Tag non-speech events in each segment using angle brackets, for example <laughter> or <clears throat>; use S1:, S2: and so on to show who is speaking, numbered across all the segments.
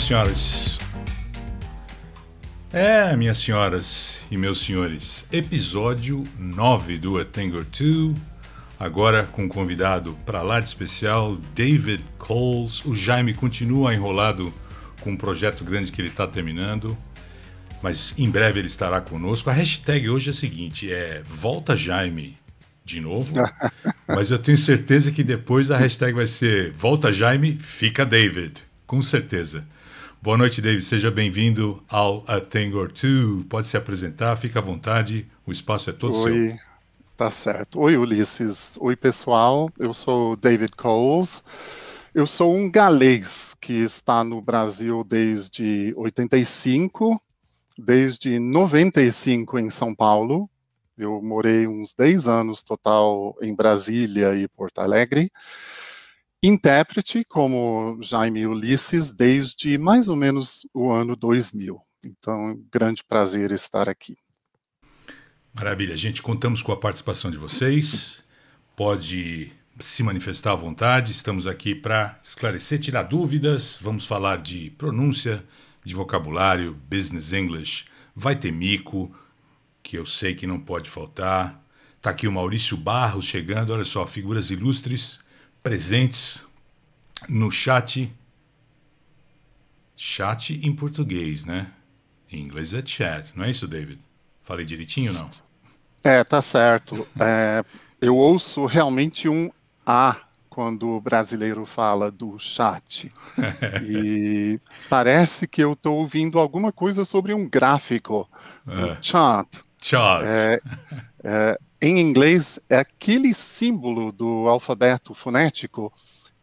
S1: meus senhores. É, minhas senhoras e meus senhores, episódio 9 do A Tango 2, agora com um convidado para lá de especial, David Coles. O Jaime continua enrolado com um projeto grande que ele está terminando, mas em breve ele estará conosco. A hashtag hoje é a seguinte, é Volta Jaime de novo, <laughs> mas eu tenho certeza que depois a hashtag vai ser Volta Jaime, fica David, com certeza. Boa noite, David. Seja bem-vindo ao A Thing or Two. Pode se apresentar, fica à vontade, o espaço é todo Oi.
S2: seu. Tá certo. Oi, Ulisses. Oi, pessoal. Eu sou David Coles. Eu sou um galês que está no Brasil desde 85, desde 95 em São Paulo. Eu morei uns 10 anos total em Brasília e Porto Alegre intérprete como Jaime Ulisses desde mais ou menos o ano 2000. Então, grande prazer estar aqui.
S1: Maravilha, gente, contamos com a participação de vocês. Pode se manifestar à vontade, estamos aqui para esclarecer, tirar dúvidas. Vamos falar de pronúncia, de vocabulário, business English. Vai ter mico, que eu sei que não pode faltar. Está aqui o Maurício Barros chegando, olha só, figuras ilustres presentes no chat. Chat em português, né? Em inglês é chat, não é isso, David? Falei direitinho não?
S2: É, tá certo. É, eu ouço realmente um A quando o brasileiro fala do chat. E <laughs> parece que eu estou ouvindo alguma coisa sobre um gráfico. É. Ah. chart. Chart. É, é, em inglês, é aquele símbolo do alfabeto fonético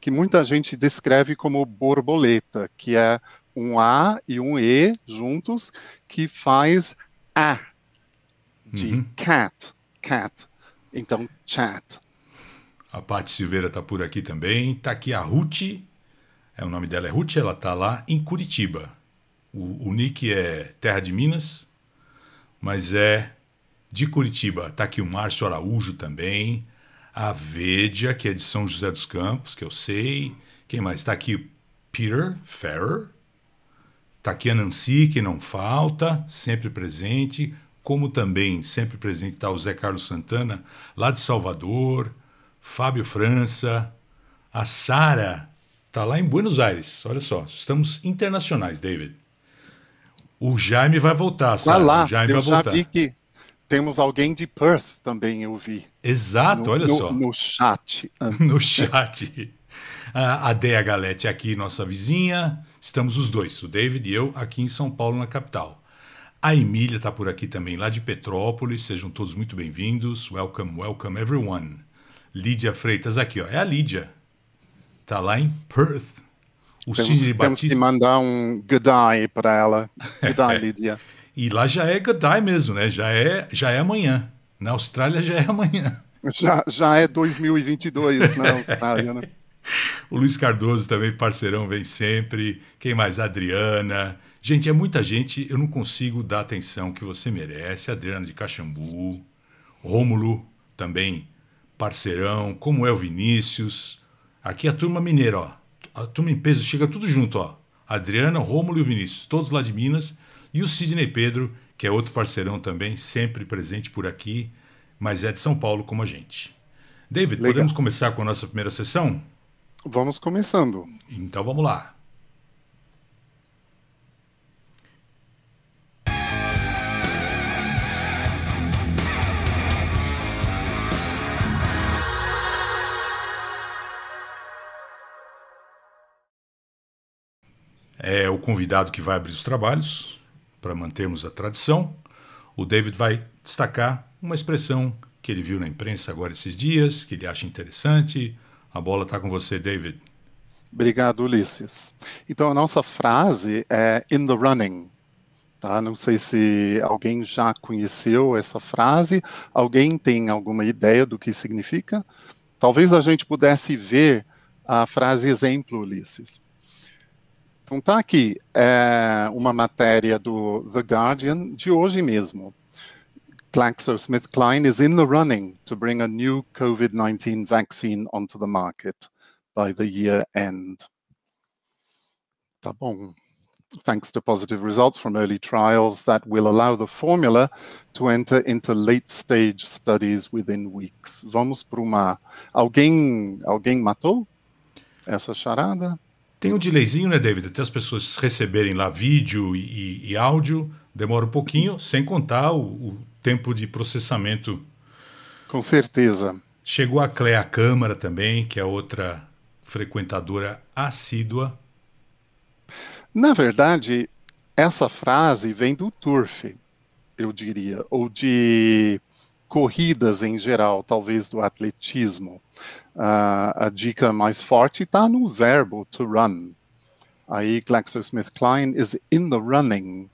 S2: que muita gente descreve como borboleta, que é um A e um E juntos, que faz A de uhum. cat, cat. Então, chat.
S1: A Paty Silveira está por aqui também. Está aqui a Ruth. É, o nome dela é Ruth, ela está lá em Curitiba. O, o nick é Terra de Minas, mas é de Curitiba, está aqui o Márcio Araújo também. A Vedia, que é de São José dos Campos, que eu sei. Quem mais? está aqui Peter Ferrer. está aqui a Nancy, que não falta, sempre presente. Como também sempre presente está o Zé Carlos Santana, lá de Salvador. Fábio França. A Sara está lá em Buenos Aires. Olha só, estamos internacionais, David. O Jaime vai voltar, tá Sara. Lá, o Jaime eu vai voltar.
S2: Que temos alguém de Perth também, eu vi. Exato, no, olha no, só. No chat. Antes. No
S1: chat. <laughs> Ah, a Dea Galete é aqui, nossa vizinha. Estamos os dois, o David e eu, aqui em São Paulo, na capital. A Emília está por aqui também, lá de Petrópolis. Sejam todos muito bem-vindos. Welcome, welcome everyone. Lídia Freitas aqui, ó. É a Lídia. Tá lá em Perth. O temos, Cine temos Batista...
S2: que mandar um good eye para ela. Good eye, <laughs> Lídia. E lá já é good mesmo,
S1: né? Já é, já é amanhã. Na Austrália já é amanhã. Já,
S2: já é 2022 na né, Austrália, né?
S1: <laughs> O Luiz Cardoso também, parceirão, vem sempre. Quem mais? A Adriana. Gente, é muita gente. Eu não consigo dar a atenção que você merece. Adriana de Caxambu. Rômulo também, parceirão. Como é o Vinícius. Aqui a turma mineira, ó. A turma em peso chega tudo junto, ó. Adriana, Rômulo e o Vinícius. Todos lá de Minas. E o Sidney Pedro, que é outro parceirão também, sempre presente por aqui, mas é de São Paulo como a gente. David, Legal. podemos começar com a nossa primeira sessão? Vamos começando. Então vamos lá. É o convidado que vai abrir os trabalhos para mantermos a tradição, o David vai destacar
S2: uma expressão
S1: que ele viu na imprensa agora esses dias, que ele acha interessante. A bola está com você, David.
S2: Obrigado, Ulisses. Então, a nossa frase é in the running. Tá? Não sei se alguém já conheceu essa frase, alguém tem alguma ideia do que significa? Talvez a gente pudesse ver a frase exemplo, Ulisses. Então tá aqui é, uma matéria do The Guardian de hoje mesmo. GlaxoSmithKline is in the running to bring a new COVID-19 vaccine onto the market by the year end. Tá bom. Thanks to positive results from early trials that will allow the formula to enter into late stage studies within weeks. Vamos para uma. Alguém, alguém matou essa charada?
S1: Tem um delayzinho, né, David? Até as pessoas receberem lá vídeo e, e, e áudio, demora um pouquinho, sem contar o, o, tempo de processamento. Com certeza. Chegou a Cléa Câmara também, que é outra frequentadora assídua.
S2: Na verdade, essa frase vem do turf, eu diria, ou de corridas em geral, talvez do atletismo a dica mais forte está no verbo to run. Aí GlaxoSmithKline is in the running.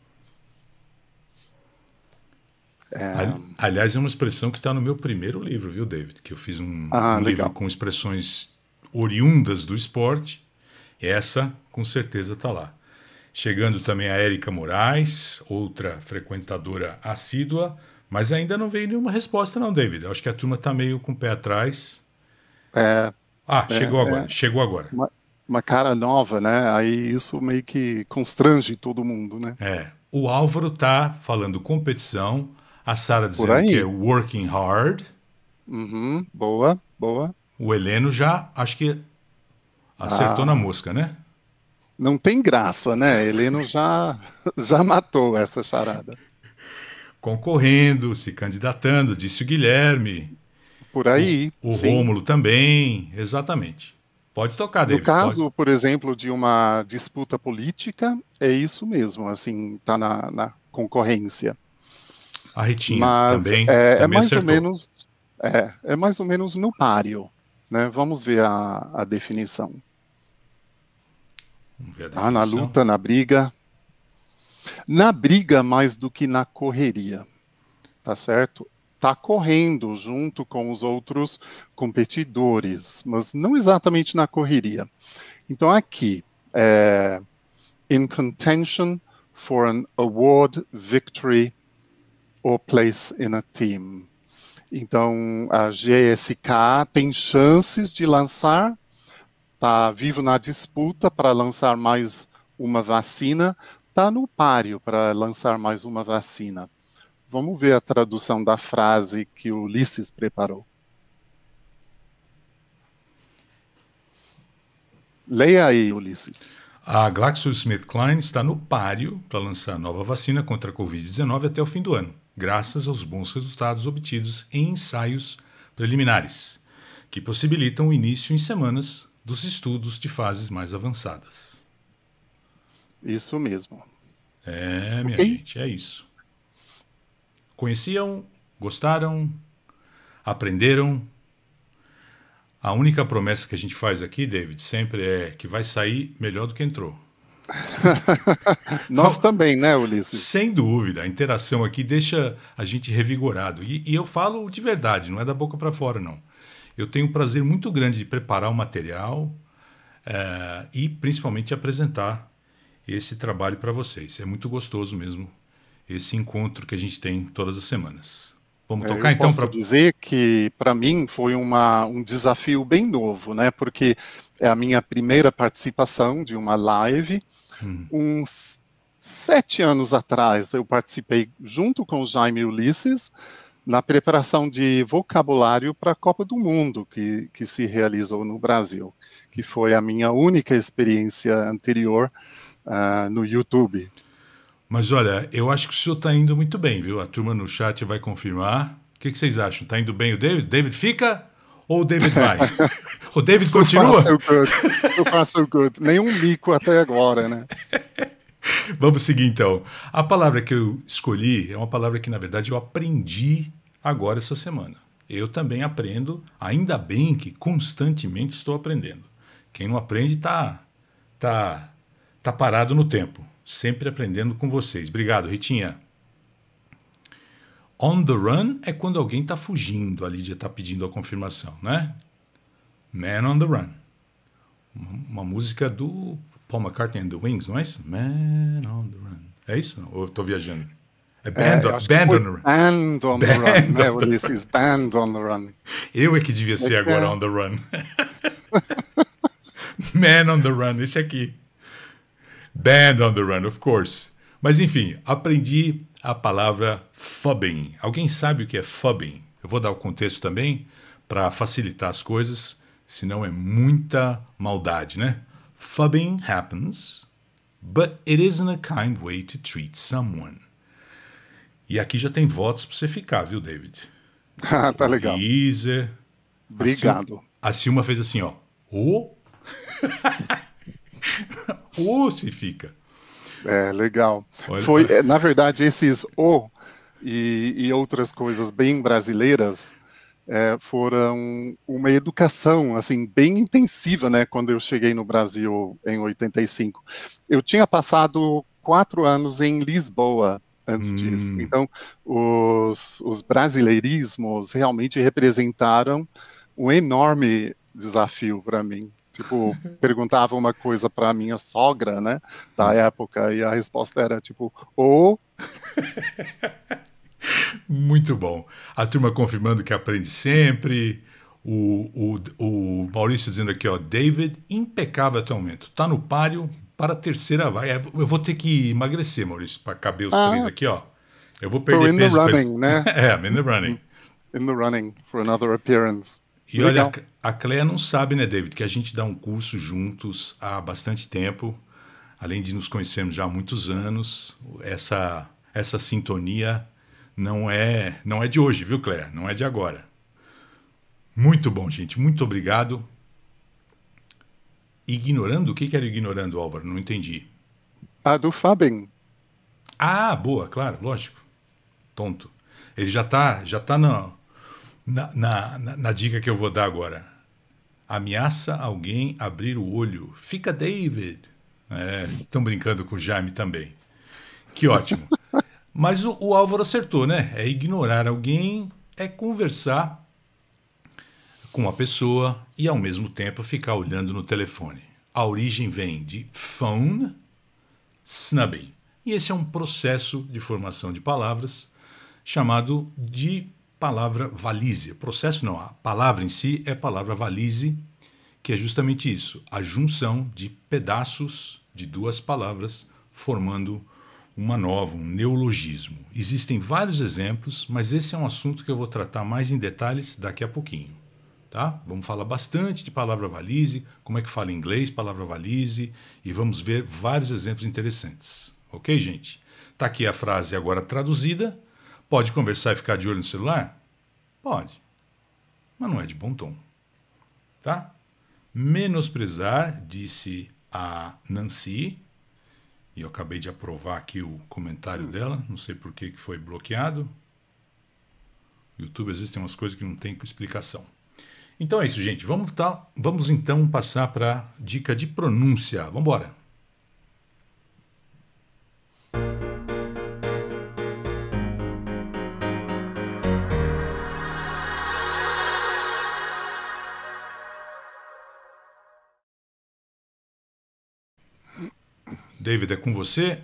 S2: É,
S1: aliás, é uma expressão que está no meu primeiro livro, viu, David? Que eu fiz um, ah, um livro com expressões oriundas do esporte. Essa, com certeza, está lá. Chegando também a Érica Moraes, outra frequentadora assídua, mas ainda não veio nenhuma resposta, não, David. Eu acho que a turma está meio com o pé atrás. É,
S2: ah, é, chegou é, agora, é, chegou agora. Uma, uma, cara nova, né? Aí isso meio que constrange todo mundo, né? É.
S1: O Álvaro tá falando competição, a Sara dizendo que é working hard. Uhum, boa, boa. O Heleno já, acho que acertou ah. na mosca, né?
S2: Não tem graça, né? Heleno já, <laughs> já matou essa charada.
S1: Concorrendo, se candidatando, disse o Guilherme. Por aí. O, o Rômulo também, exatamente. Pode tocar, David. No caso,
S2: pode. por exemplo, de uma disputa política, é isso mesmo, assim, tá na, na concorrência.
S1: A Ritinha Mas também, é, é também é mais acertou. ou menos
S2: é, é mais ou menos no páreo, né? Vamos ver a, Vamos ver a tá definição.
S1: Ah, na luta,
S2: na briga, na briga mais do que na correria, tá certo? está correndo junto com os outros competidores, mas não exatamente na correria. Então, aqui, é, in contention for an award, victory or place in a team. Então, a GSK tem chances de lançar, está vivo na disputa para lançar mais uma vacina, está no páreo para lançar mais uma vacina. Vamos ver a tradução da frase que o Ulisses preparou. Leia aí, Ulisses. A
S1: GlaxoSmithKline está no páreo para lançar nova vacina contra a Covid-19 até o fim do ano, graças aos bons resultados obtidos em ensaios preliminares, que possibilitam o início em semanas dos estudos de fases mais avançadas.
S2: Isso mesmo.
S1: É, minha okay. gente, é isso. Conheciam, gostaram, aprenderam. A única promessa que a gente faz aqui, David, sempre é que vai sair melhor do que entrou. <laughs> Nós então, também, né, Ulisses? Sem dúvida, a interação aqui deixa a gente revigorado. E, e eu falo de verdade, não é da boca para fora, não. Eu tenho um prazer muito grande de preparar o material eh, e principalmente apresentar esse trabalho para vocês. É muito gostoso mesmo esse encontro que a gente tem todas as semanas. Vamos é, tocar Eu então para
S2: dizer que para mim foi uma, um desafio bem novo, né? Porque é a minha primeira participação de uma live. Hum. Uns sete anos atrás eu participei junto com o Jaime Ulisses na preparação de vocabulário para a Copa do Mundo que, que se realizou no Brasil, que foi a minha única experiência anterior uh, no YouTube.
S1: Mas olha, eu acho que o senhor está indo muito bem, viu? A turma no chat vai confirmar. O que, que vocês acham? Está indo bem o David? David fica ou o David vai?
S2: <laughs> o David so continua? Far, so good. So far, so good. Nenhum mico até agora, né?
S1: <laughs> Vamos seguir então. A palavra que eu escolhi é uma palavra que, na verdade, eu aprendi agora essa semana. Eu também aprendo, ainda bem que constantemente estou aprendendo. Quem não aprende está tá, tá parado no tempo. Sempre aprendendo com vocês. Obrigado, Ritinha. On the run é quando alguém está fugindo, a Lídia está pedindo a confirmação, né? Man on the Run. Uma música do Paul McCartney and the Wings, não é isso? Man on the Run. É isso? Ou eu estou viajando? É, é Band, é, on, band on the Run. Band on the Run, band né,
S2: Ulisses? Band on the Run. Eu é que devia ser é agora é. on the Run.
S1: <laughs> Man on the Run, esse aqui. Band on the Run, of course. Mas enfim, aprendi a palavra fubbing. Alguém sabe o que é fubbing? Eu vou dar o contexto também para facilitar as coisas, senão é muita maldade, né? Fubbing happens, but it isn't a kind way to treat someone. E aqui já tem votos para você ficar, viu, David? <laughs> Ah, tá legal. Deezer. Obrigado. A Silma, a Silma fez assim, ó. O? Oh? <laughs> ossifica.
S2: É, legal. Olha. Foi, é, na verdade, esses O e, e outras coisas bem brasileiras é, foram uma educação assim bem intensiva, né? Quando eu cheguei no Brasil em 85, eu tinha passado quatro anos em Lisboa antes hum. disso. Então, os, os brasileirismos realmente representaram um enorme desafio para mim. Tipo, perguntava uma coisa para minha sogra, né, da época, e a resposta era tipo, ou. <laughs> Muito bom.
S1: A turma confirmando que aprende sempre. O, o, o Maurício dizendo aqui, ó, David, impecável até o momento. Tá no páreo para a terceira vaga. É, eu vou ter que emagrecer, Maurício, para caber os ah, três aqui, ó. Eu vou perder peso in the running, pra... né? <laughs> é, I'm in the running.
S2: In the running for another appearance. E Legal. olha,
S1: a Cleia não sabe, né, David, que a gente dá um curso juntos há bastante tempo, além de nos conhecermos já há muitos anos. Essa, essa sintonia não é, não é de hoje, viu, Cleia? Não é de agora. Muito bom, gente. Muito obrigado. Ignorando? O que, era ignorando, Álvaro? Não entendi.
S2: A do Faben.
S1: Ah, boa, claro, lógico. Tonto. Ele já tá, já tá na na, na, na dica que eu vou dar agora. Ameaça alguém abrir o olho. Fica David. Estão é, brincando com o Jaime também. Que ótimo. <laughs> Mas o, o Álvaro acertou, né? É ignorar alguém, é conversar com a pessoa e ao mesmo tempo ficar olhando no telefone. A origem vem de phone snubbing. E esse é um processo de formação de palavras chamado de palavra valise. Processo não, a palavra em si é a palavra valise, que é justamente isso, a junção de pedaços de duas palavras formando uma nova, um neologismo. Existem vários exemplos, mas esse é um assunto que eu vou tratar mais em detalhes daqui a pouquinho. Tá? Vamos falar bastante de palavra valise, como é que fala em inglês palavra valise, e vamos ver vários exemplos interessantes. Ok, gente? Está aqui a frase agora traduzida Pode conversar e ficar de olho no celular? Pode. Mas não é de bom tom. Tá? Menosprezar, disse a Nancy, e eu acabei de aprovar aqui o comentário dela, não sei por que foi bloqueado. O YouTube às vezes tem umas coisas que não tem explicação. Então é isso, gente. Vamos, tá, vamos então passar para dica de pronúncia. Vamos embora.
S2: David, é com você.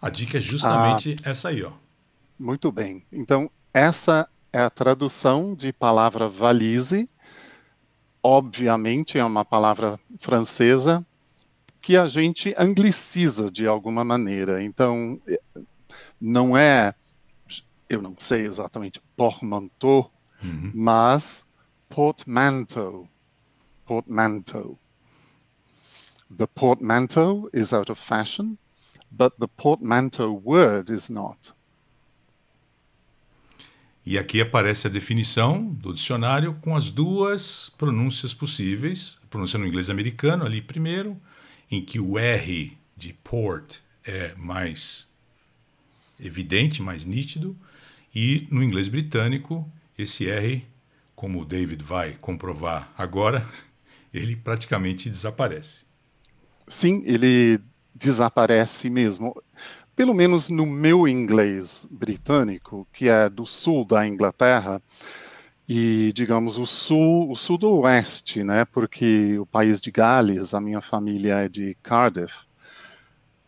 S2: A dica é justamente ah, essa aí, ó. Muito bem. Então, essa é a tradução de palavra valise. Obviamente é uma palavra francesa que a gente angliciza de alguma maneira. Então, eh, não é, eu não sei exatamente, portmanteau, uhum. mas portmanteau. Portmanteau. The portmanteau is out of fashion, but the portmanteau word is not.
S1: E aqui aparece a definição do dicionário com as duas pronúncias possíveis, a pronúncia no inglês americano ali primeiro, em que o R de port é mais evidente, mais nítido, e no inglês britânico, esse R, como o David vai comprovar agora, <laughs> ele praticamente desaparece.
S2: Sim, ele desaparece mesmo. Pelo menos no meu inglês britânico, que é do sul da Inglaterra, e digamos o sul, o sudoeste, né? Porque o país de Gales, a minha família é de Cardiff.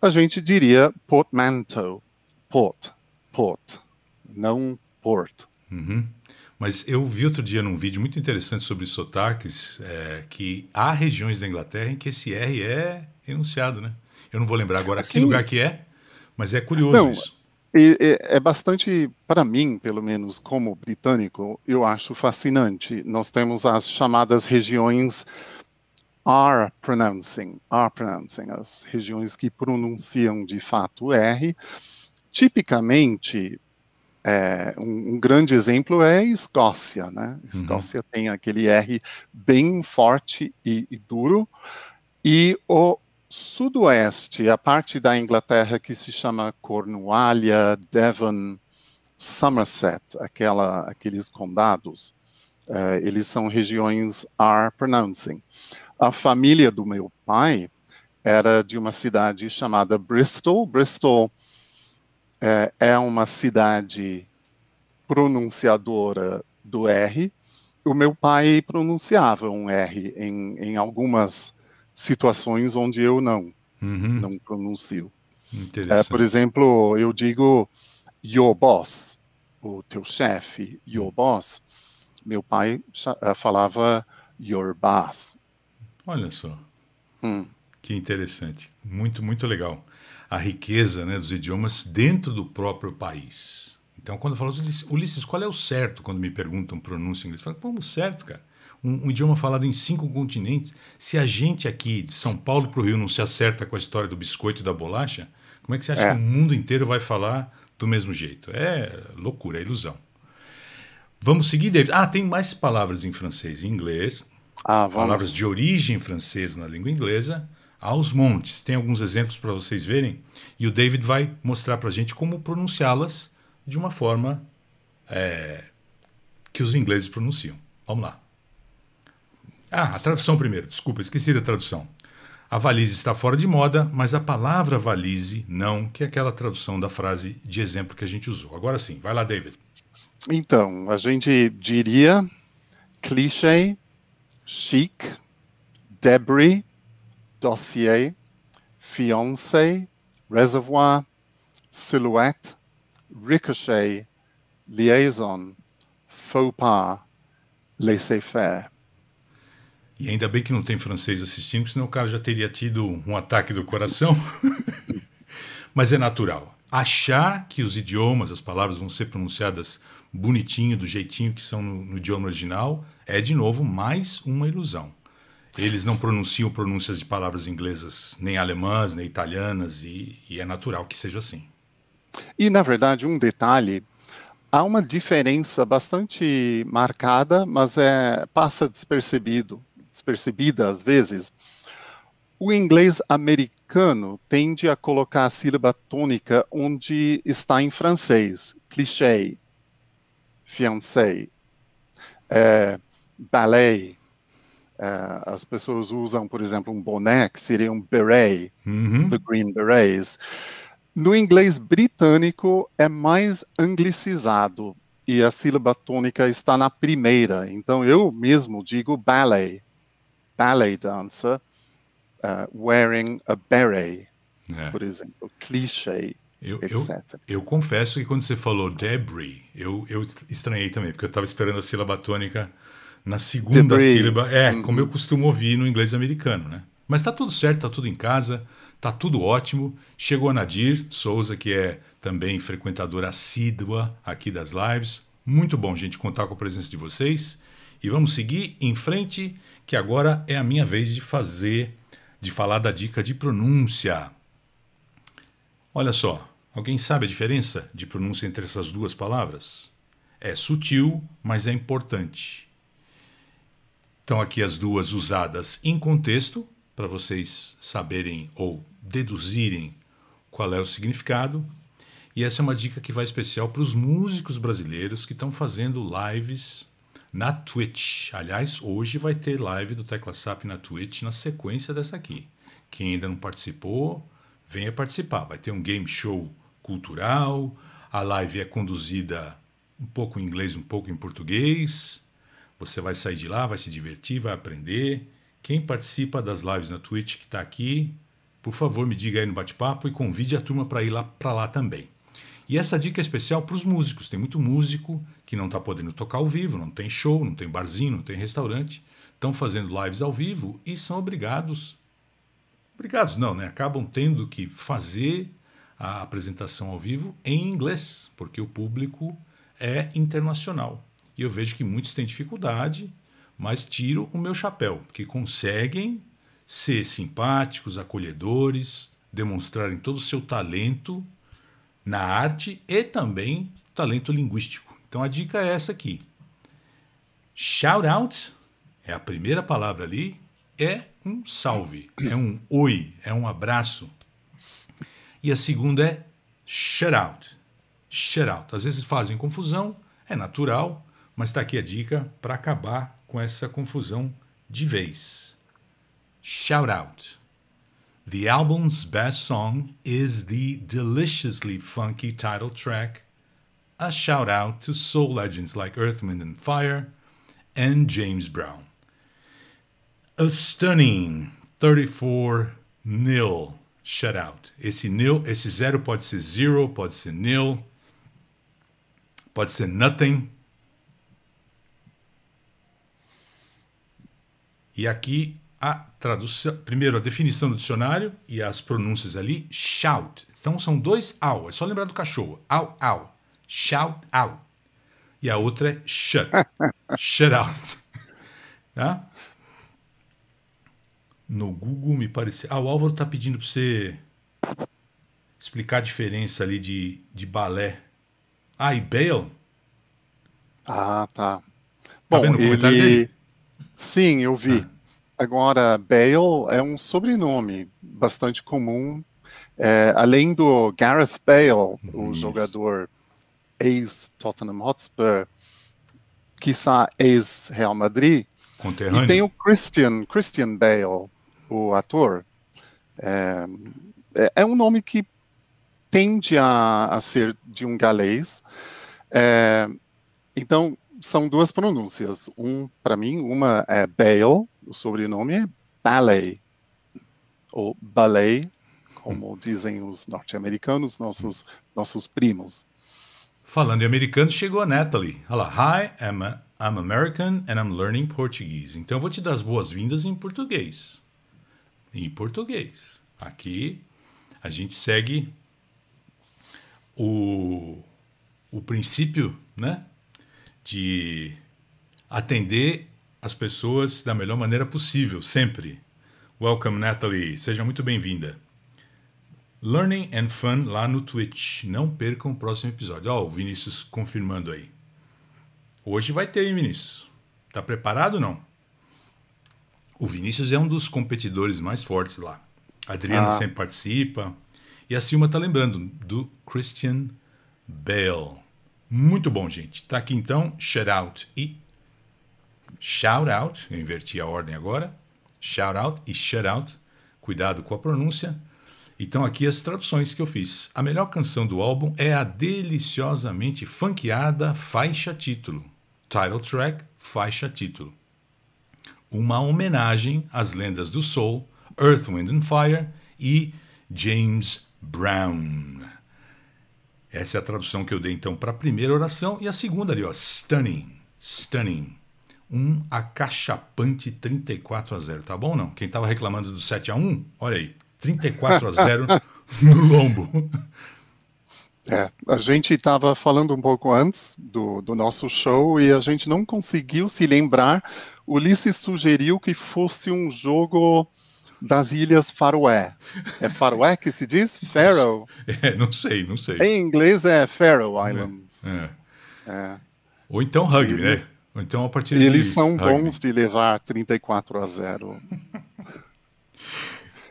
S2: A gente diria portmanteau, port, port, não port. Uhum.
S1: Mas eu vi outro dia num vídeo muito interessante sobre sotaques é, que há regiões da Inglaterra em que esse R é enunciado, né? Eu não vou lembrar agora assim, que lugar que é, mas é curioso não, isso.
S2: É, é bastante, para mim, pelo menos como britânico, eu acho fascinante. Nós temos as chamadas regiões are pronouncing, r pronouncing, as regiões que pronunciam de fato R. Tipicamente, é, um, um, grande exemplo é Escócia, né? Uhum. Escócia uhum. tem aquele R bem forte e, e duro, e o sudoeste, a parte da Inglaterra que se chama Cornualha, Devon, Somerset, aquela, aqueles condados, é, eles são regiões R pronouncing. A família do meu pai era de uma cidade chamada Bristol. Bristol é, é uma cidade pronunciadora do R. O meu pai pronunciava um R em, em algumas situações onde eu não, uhum. não pronuncio. É, por exemplo, eu digo your boss, o teu chefe, your hum. boss. Meu pai eh, falava your boss. Olha só. Hum. Que interessante. Muito, muito
S1: legal a riqueza né, dos idiomas dentro do próprio país. Então, quando falo, Ulisses, qual é o certo? Quando me perguntam pronúncia em inglês, eu falo, como certo, cara? Um, um, idioma falado em cinco continentes. Se a gente aqui de São Paulo para o Rio não se acerta com a história do biscoito e da bolacha, como é que você acha é. que o mundo inteiro vai falar do mesmo jeito? É loucura, é ilusão. Vamos seguir, David. Ah, tem mais palavras em francês e inglês. Ah, palavras de origem francesa na língua inglesa aos montes. Tem alguns exemplos para vocês verem e o David vai mostrar para a gente como pronunciá-las de uma forma é, que os ingleses pronunciam. Vamos lá. Ah, a tradução primeiro. Desculpa, esqueci da tradução. A valise está fora de moda, mas a palavra valise não, que é aquela tradução da frase de exemplo que a gente usou. Agora sim, vai lá, David.
S2: Então, a gente diria clichê, chic, debris, Dossier, Fiancé, Reservoir, Silhouette, Ricochet, Liaison, Faux Pas, Laissez-faire.
S1: E ainda bem que não tem francês assistindo, senão o cara já teria tido um ataque do coração. <laughs> Mas é natural. Achar que os idiomas, as palavras vão ser pronunciadas bonitinho, do jeitinho que são no, no idioma original, é de novo mais uma ilusão. Eles não pronunciam pronúncias de palavras inglesas, nem alemãs, nem italianas, e, e é natural que seja assim.
S2: E, na verdade, um detalhe há uma diferença bastante marcada, mas é passa despercebido, despercebida às vezes. O inglês americano tende a colocar a sílaba tônica onde está em francês, cliché, fiancé, é, ballet, é, as pessoas usam, por exemplo, um boné, que seria um beret, uhum. the Green Berets. No inglês britânico é mais anglicizado e a sílaba tônica está na primeira. Então eu mesmo digo ballet, ballet dancer, uh, wearing a beret, é. por exemplo, cliché etc
S1: eu, eu, confesso que quando você falou debris, eu, eu estranhei também, porque eu estava esperando a sílaba tônica na segunda sílaba. É, uhum. como eu costumo ouvir no inglês americano, né? Mas tá tudo certo, tá tudo em casa, tá tudo ótimo. Chegou a Nadir Souza, que é também frequentadora assídua aqui das lives. Muito bom, gente, contar com a presença de vocês. E vamos seguir em frente, que agora é a minha vez de fazer, de falar da dica de pronúncia. Olha só, alguém sabe a diferença de pronúncia entre essas duas palavras? É sutil, mas é importante. Então, aqui as duas usadas em contexto, para vocês saberem ou deduzirem qual é o significado. E essa é uma dica que vai especial para os músicos brasileiros que estão fazendo lives na Twitch. Aliás, hoje vai ter live do Tecla SAP na Twitch na sequência dessa aqui. Quem ainda não participou, venha participar. Vai ter um game show cultural, a live é conduzida um pouco em inglês, um pouco em português. Você vai sair de lá, vai se divertir, vai aprender. Quem participa das lives na Twitch que está aqui, por favor, me diga aí no bate-papo e convide a turma para ir lá para lá também. E essa dica é especial para os músicos. Tem muito músico que não está podendo tocar ao vivo, não tem show, não tem barzinho, não tem restaurante. Estão fazendo lives ao vivo e são obrigados. Obrigados não, né? Acabam tendo que fazer a apresentação ao vivo em inglês, porque o público é internacional. E eu vejo que muitos têm dificuldade, mas tiro o meu chapéu, porque conseguem ser simpáticos, acolhedores, demonstrarem todo o seu talento na arte e também talento linguístico. Então a dica é essa aqui. Shout out é a primeira palavra ali, é um salve, é um oi, é um abraço. E a segunda é shout out. Shout out. Às vezes fazem confusão, é natural, mas está aqui a dica para acabar com essa confusão de vez. Shout out! The album's best song is the deliciously funky title track, a shout out to soul legends like Earth, Wind and Fire and James Brown. A stunning 34 nil shutout. Esse nil, esse zero pode ser zero, pode ser nil, pode ser nothing. E aqui a tradução, primeiro a definição do dicionário e as pronúncias ali, shout. Então são dois au, é só lembrar do cachorro. Au, au. Shout au. E a outra é shut. <laughs> shut out. tá? No Google me parece Ah, o Álvaro tá pedindo para você explicar a diferença ali de, de balé. Ah, e bail?
S2: Ah, tá. tá Bom, vendo o é tá? ele... dele? Sim, eu vi. Ah. Agora, Bale é um sobrenome bastante comum. É, além do Gareth Bale, uhum. o jogador ex-Tottenham Hotspur, quiçá ex-Real Madrid. E tem o Christian, Christian Bale, o ator. É, é, é um nome que tende a, a ser de um galês. É, então, são duas pronúncias. Um, para mim, uma é Bale, o sobrenome é Ballet, ou Ballet, como hum. dizem os norte-americanos, nossos, nossos primos.
S1: Falando em americano, chegou a Natalie. Olha lá, hi, I'm, a, I'm American and I'm learning Portuguese. Então eu vou te dar as boas-vindas em português. Em português. Aqui a gente segue o, o princípio, né? de atender as pessoas da melhor maneira possível, sempre. Welcome, Natalie. Seja muito bem-vinda. Learning and Fun lá no Twitch. Não percam o próximo episódio. Ó, oh, o Vinícius confirmando aí. Hoje vai ter, hein, Vinícius? Tá preparado ou não? O Vinícius é um dos competidores mais fortes lá. A Adriana ah. sempre participa. E a Silma tá lembrando do Christian Bale. Muito bom, gente. Tá aqui então, shout out e shout out. Eu inverti a ordem agora. Shout out e shout out. Cuidado com a pronúncia. Então aqui as traduções que eu fiz. A melhor canção do álbum é a deliciosamente funkeada faixa título. Title track, faixa título. Uma homenagem às lendas do soul, Earth, Wind and Fire e James Brown. Essa é a tradução que eu dei então para a primeira oração e a segunda ali, ó, stunning, stunning. Um acachapante 34 a 0, tá bom não? Quem estava reclamando do 7 a 1, olha aí, 34 a 0
S2: <laughs> no
S1: lombo.
S2: É, a gente estava falando um pouco antes do, do, nosso show e a gente não conseguiu se lembrar. Ulisses sugeriu que fosse um jogo das Ilhas Faroé. É Faroé que se diz? <laughs> Faroe? É, não sei, não sei. Em inglês é Faroe Islands. É, é. é. Ou então rugby, né? eles, né? Ou então a partir Eles de são rugby. bons de levar 34
S1: a 0. <laughs>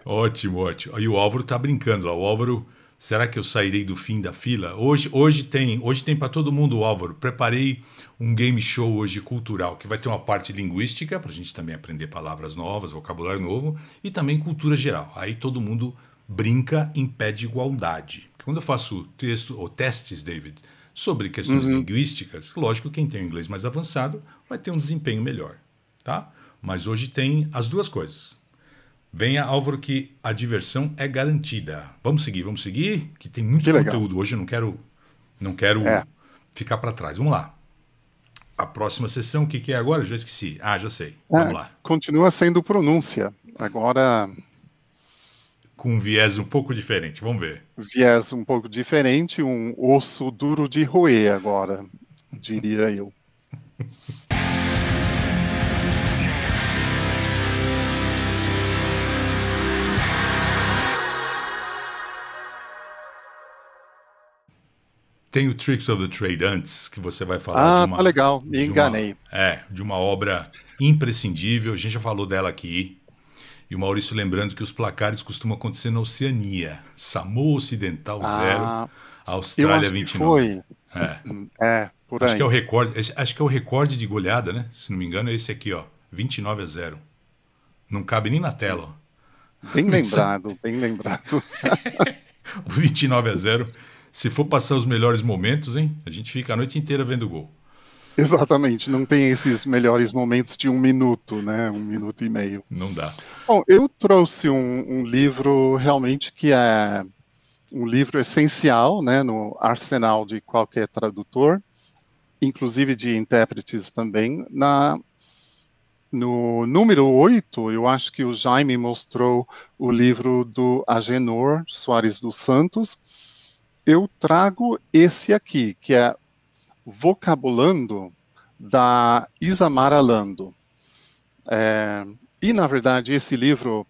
S1: ótimo, ótimo. Aí o Álvaro tá brincando lá. O Álvaro Será que eu sairei do fim da fila? Hoje, hoje tem, hoje tem para todo mundo, Álvaro. Preparei um game show hoje cultural que vai ter uma parte linguística para a gente também aprender palavras novas, vocabulário novo e também cultura geral. Aí todo mundo brinca em pé de igualdade. Porque quando eu faço texto ou testes, David, sobre questões uhum. linguísticas, lógico quem tem o inglês mais avançado vai ter um desempenho melhor, tá? Mas hoje tem as duas coisas. Venha, Álvaro, que a diversão é garantida. Vamos seguir, vamos seguir, que tem muito que conteúdo. Legal. Hoje eu não quero, não quero é. ficar para trás. Vamos lá. A próxima sessão, o que, que é agora? já esqueci. Ah, já sei. É, vamos lá.
S2: Continua sendo pronúncia. Agora.
S1: Com um viés um pouco diferente, vamos
S2: ver. Viés um pouco diferente, um osso duro de roer agora, diria eu. <laughs>
S1: Tem o Tricks of the Trade antes, que você vai falar. Ah, de tá uma,
S2: legal, me enganei.
S1: Uma, é, de uma obra imprescindível, a gente já falou dela aqui. E o Maurício lembrando que os placares costumam acontecer na Oceania. Samoa Ocidental 0, ah,
S2: Austrália 29. foi. É. é, por aí. Acho que é o
S1: recorde, acho que é o recorde de goleada, né? Se não me engano é esse aqui, ó, 29 a 0. Não cabe nem na Sim. tela, ó. Bem lembrado,
S2: bem lembrado.
S1: 29 <laughs> a 0 se for passar os melhores momentos, hein? A gente fica a noite inteira vendo
S2: gol. Exatamente, não tem esses melhores momentos de um minuto, né? Um minuto e meio. Não dá. Bom, eu trouxe um, um livro realmente que é um livro essencial, né? No arsenal de qualquer tradutor, inclusive de intérpretes também. Na, no número 8, eu acho que o Jaime mostrou o livro do Agenor Soares dos Santos, eu trago esse aqui, que é Vocabulando, da Isamara Lando. É, e, na verdade, esse livro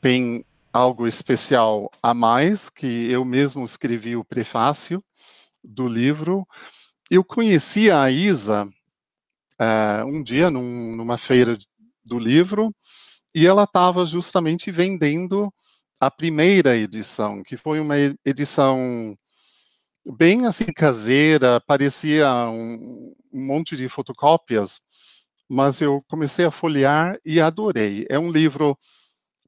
S2: tem algo especial a mais, que eu mesmo escrevi o prefácio do livro. Eu conheci a Isa é, um dia num, numa feira do livro, e ela estava justamente vendendo a primeira edição, que foi uma edição bem assim caseira, parecia um, um monte de fotocópias, mas eu comecei a folhear e adorei. É um livro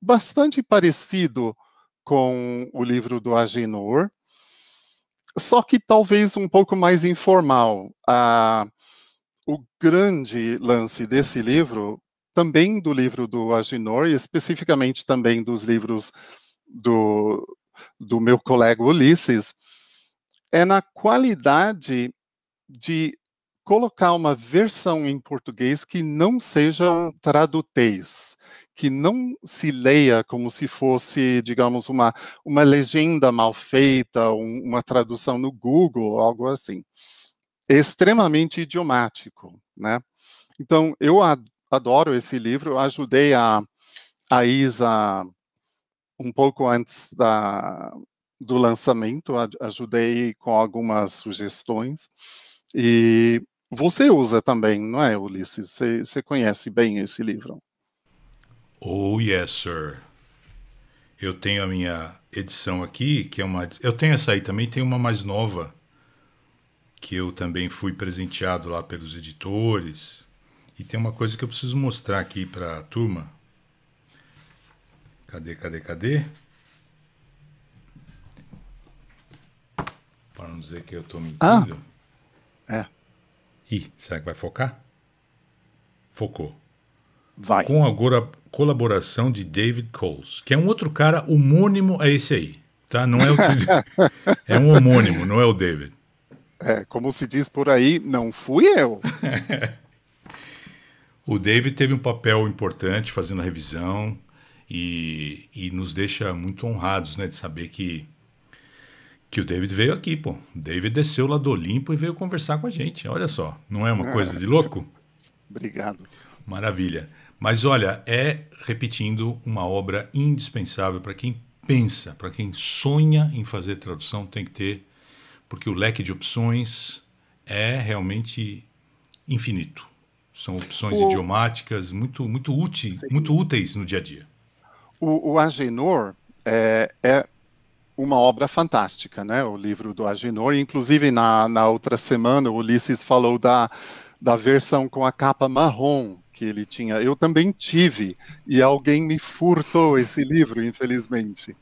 S2: bastante parecido com o livro do Agenor, só que talvez um pouco mais informal. Ah, o grande lance desse livro, também do livro do Agenor, e especificamente também dos livros do, do meu colega Ulisses, é na qualidade de colocar uma versão em português que não seja um tradutez, que não se leia como se fosse, digamos, uma, uma legenda mal feita, um, uma tradução no Google, algo assim. É extremamente idiomático, né? Então, eu adoro esse livro, eu ajudei a, a Isa um pouco antes da, do lançamento, ajudei com algumas sugestões. E você usa também, não é, Ulisses? Você, você conhece bem esse livro?
S1: Oh, yes, sir. Eu tenho a minha edição aqui, que é uma. Eu tenho essa aí também, tem uma mais nova, que eu também fui presenteado lá pelos editores. E tem uma coisa que eu preciso mostrar aqui para a turma. Cadê, cadê, cadê? Para não dizer que eu estou mentindo. Ah, é. Ih, será que vai focar? Focou. Vai. Com a colaboração de David Coles, que é um outro cara homônimo a esse aí, tá? Não é o
S2: <laughs> é um homônimo,
S1: não é o David.
S2: É, como se diz por aí, não fui eu. <laughs>
S1: o David teve um papel importante fazendo a revisão, e, e nos deixa muito honrados, né, de saber que que o David veio aqui, pô. O David desceu lá do Olimpo e veio conversar com a gente. Olha só, não é uma é. coisa de louco? Obrigado. Maravilha. Mas olha, é, repetindo, uma obra indispensável para quem pensa, para quem sonha em fazer tradução, tem que ter, porque o leque de opções é realmente infinito. São opções o... idiomáticas muito, muito, útil, muito úteis no dia a dia.
S2: O, o Agenor é, é, uma obra fantástica, né? O livro do Agenor. Inclusive, na, na outra semana, o Ulisses falou da, da versão com a capa marrom que ele tinha. Eu também tive, e alguém me furtou esse livro, infelizmente.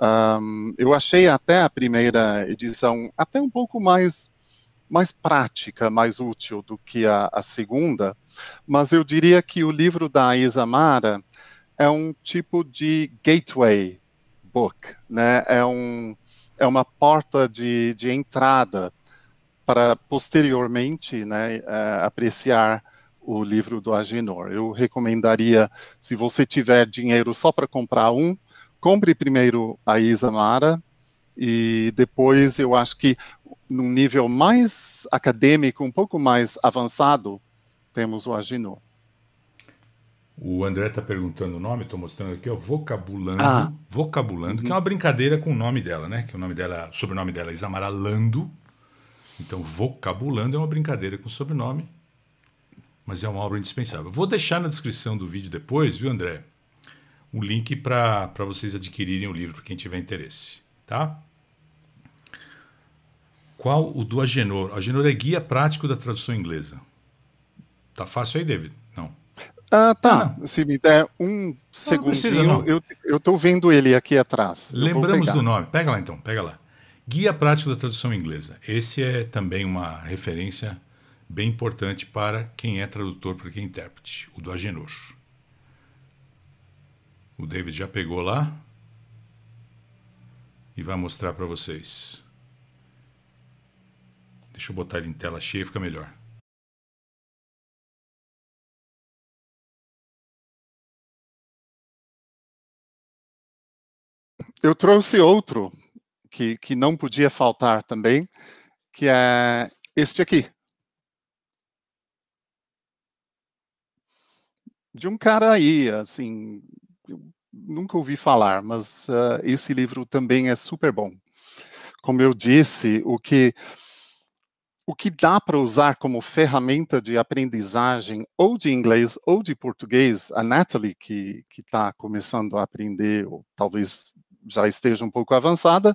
S2: Um, eu achei até a primeira edição até um pouco mais mais prática, mais útil do que a, a segunda, mas eu diria que o livro da Isa é um tipo de gateway book, né? É, um, é uma porta de, de entrada para posteriormente né, é, apreciar o livro do Agenor. Eu recomendaria, se você tiver dinheiro só para comprar um, compre primeiro a Isamara e depois eu acho que num nível mais acadêmico, um pouco mais avançado, temos o Agenor.
S1: O André está perguntando o nome, estou mostrando aqui, ó, Vocabulando, ah. Vocabulando, uhum. que é uma brincadeira com o nome dela, né? Que o nome dela, o sobrenome dela é Isamara Lando. Então, Vocabulando é uma brincadeira com o sobrenome, mas é uma obra indispensável. Vou deixar na descrição do vídeo depois, viu, André? O link para vocês adquirirem o livro, para quem tiver interesse, tá? Qual o do Agenor? Agenor é guia prático da
S2: tradução inglesa. Tá fácil aí, David? Ah, tá. Ah, Se me der um não, segundinho, precisa, Eu, eu tô vendo ele aqui atrás. Lembramos do nome. Pega lá
S1: então, pega lá. Guia Prático da Tradução Inglesa. Esse é também uma referência bem importante para quem é tradutor, para quem é intérprete, o do Agenor. O David já pegou lá e vai mostrar para vocês. Deixa eu botar ele em tela cheia, fica melhor.
S2: eu trouxe outro que, que não podia faltar também, que é este aqui. De um cara aí, assim, nunca ouvi falar, mas uh, esse livro também é super bom. Como eu disse, o que o que dá para usar como ferramenta de aprendizagem ou de inglês ou de português, a Natalie, que está começando a aprender, ou talvez já esteja um pouco avançada,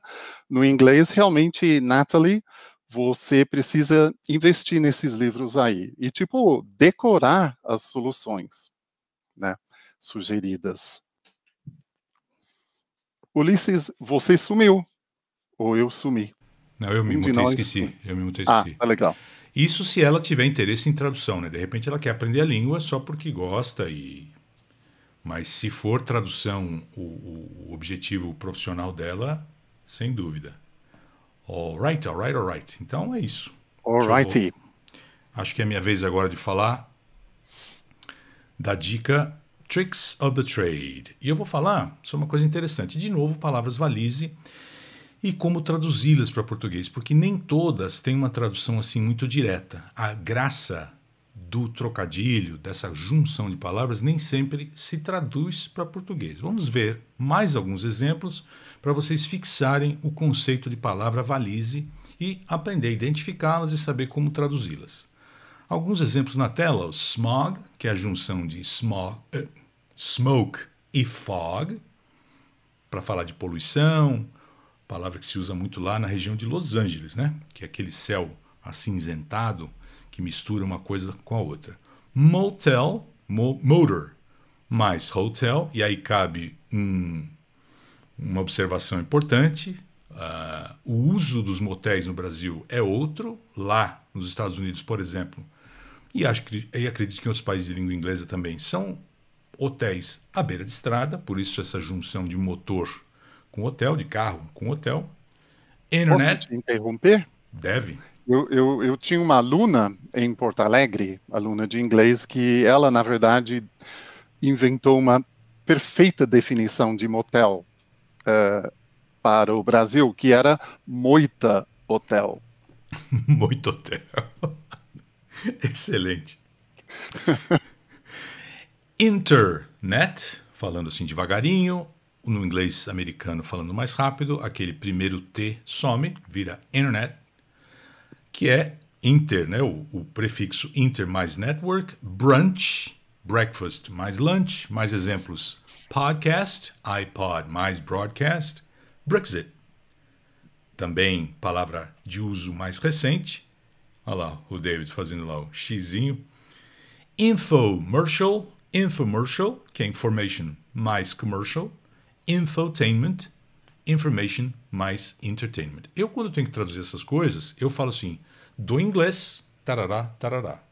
S2: no inglês, realmente, Natalie, você precisa investir nesses livros aí e, tipo, decorar as soluções né, sugeridas. Ulisses, você sumiu. Ou eu sumi. Não, eu me um mutei nós... esqueci. Eu me mutei ah, esqueci. Ah, tá legal. Isso se
S1: ela tiver interesse em tradução, né? De repente ela quer aprender a língua só porque gosta e, mas se for tradução o, o, objetivo profissional dela, sem dúvida. Alright, alright, alright. Então é isso.
S2: Alrighty.
S1: Acho que é minha vez agora de falar da dica Tricks of the Trade. E eu vou falar sobre uma coisa interessante. De novo, palavras valise e como traduzi-las para português, porque nem todas têm uma tradução assim muito direta. A graça do trocadilho, dessa junção de palavras, nem sempre se traduz para português. Vamos ver mais alguns exemplos para vocês fixarem o conceito de palavra valise e aprender a identificá-las e saber como traduzi-las. Alguns exemplos na tela: o smog, que é a junção de smog, uh, smoke e fog, para falar de poluição, palavra que se usa muito lá na região de Los Angeles, né? Que é aquele céu acinzentado que mistura uma coisa com a outra. Motel, mo, motor, mais hotel, e aí cabe um, uma observação importante. Uh, o uso dos motéis no Brasil é outro. Lá, nos Estados Unidos, por exemplo, e, acho que, e acredito que em outros países de língua inglesa também, são hotéis à beira de estrada, por isso essa junção de motor com hotel, de carro com hotel.
S2: Internet. Posso te interromper? Deve. Eu, eu, eu tinha uma aluna em Porto Alegre, aluna de inglês, que ela, na verdade, inventou uma perfeita definição de motel uh, para o Brasil, que era moita hotel.
S1: <laughs> Muito
S2: hotel. <laughs> Excelente. <laughs> Internet,
S1: falando assim devagarinho, no inglês americano falando mais rápido, aquele primeiro T some, vira internet que é inter, né? O, o, prefixo inter mais network, brunch, breakfast mais lunch, mais exemplos, podcast, iPod mais broadcast, Brexit. Também palavra de uso mais recente, olha lá o David fazendo lá o xizinho, infomercial, infomercial, que é information mais commercial, infotainment, information mais entertainment. Eu, quando tenho que traduzir essas coisas, eu falo assim, do inglês, tarará, tarará.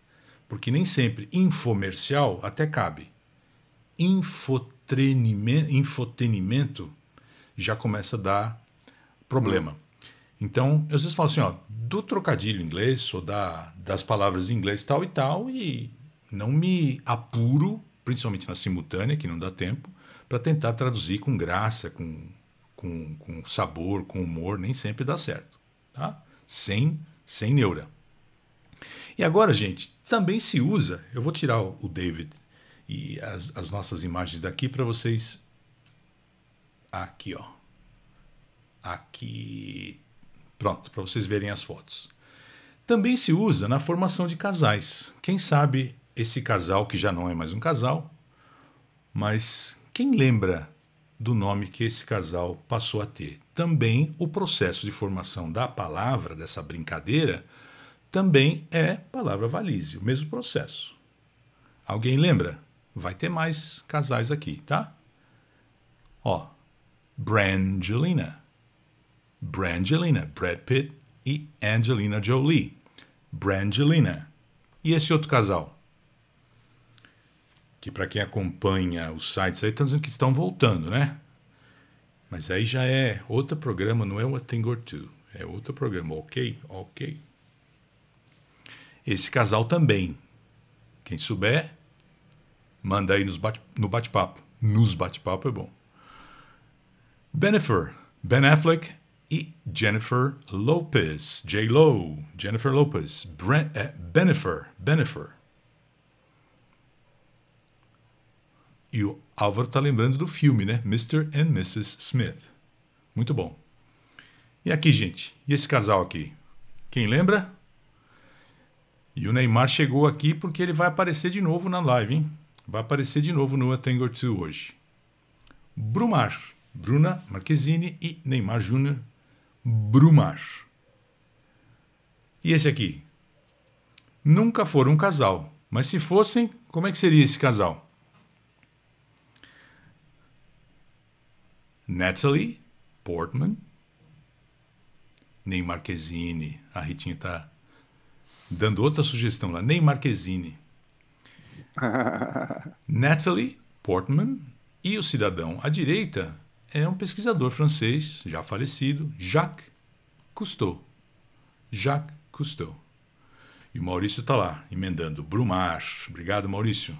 S1: Porque nem sempre infomercial até cabe. Infotenimento, infotenimento já começa a dar problema. Então, às vezes falo assim, ó, do trocadilho inglês ou da, das palavras em inglês tal e tal, e não me apuro, principalmente na simultânea, que não dá tempo, para tentar traduzir com graça, com com, com sabor, com humor, nem sempre dá certo. Tá? Sem, sem neura. E agora, gente, também se usa. Eu vou tirar o David e as, as nossas imagens daqui para vocês. Aqui, ó. Aqui. Pronto, para vocês verem as fotos. Também se usa na formação de casais. Quem sabe esse casal, que já não é mais um casal, mas quem lembra do nome que esse casal passou a ter. Também o processo de formação da palavra, dessa brincadeira, também é palavra valise, o mesmo processo. Alguém lembra? Vai ter mais casais aqui, tá? Ó, Brangelina. Brangelina, Brad Pitt e Angelina Jolie. Brangelina. E esse outro casal? que para quem acompanha os sites aí, estão dizendo que estão voltando, né? Mas aí já é outro programa, não é o Thing or Two. É outro programa, ok? Ok. Esse casal também. Quem souber, manda aí nos bate, no bate-papo. Nos bate-papo é bom. Bennifer, Ben Affleck e Jennifer Lopez. J. Lo, Jennifer Lopez. Bre é, eh, E o Álvaro está lembrando do filme, né? Mr. and Mrs. Smith. Muito bom. E aqui, gente? E esse casal aqui? Quem lembra? E o Neymar chegou aqui porque ele vai aparecer de novo na live, hein? Vai aparecer de novo no A Tango 2 hoje. Brumar. Bruna Marquezine e Neymar Júnior Brumar. E esse aqui? Nunca foram um casal. Mas se fossem, como é que seria esse casal? Natalie Portman. Nem Marquezine. A Ritinha tá dando outra sugestão lá. Nem Marquezine. <laughs> Natalie Portman e o cidadão à direita é um pesquisador francês, já falecido, Jacques Cousteau. Jacques Cousteau. E o Maurício está lá, emendando. Brumar. Obrigado, Maurício.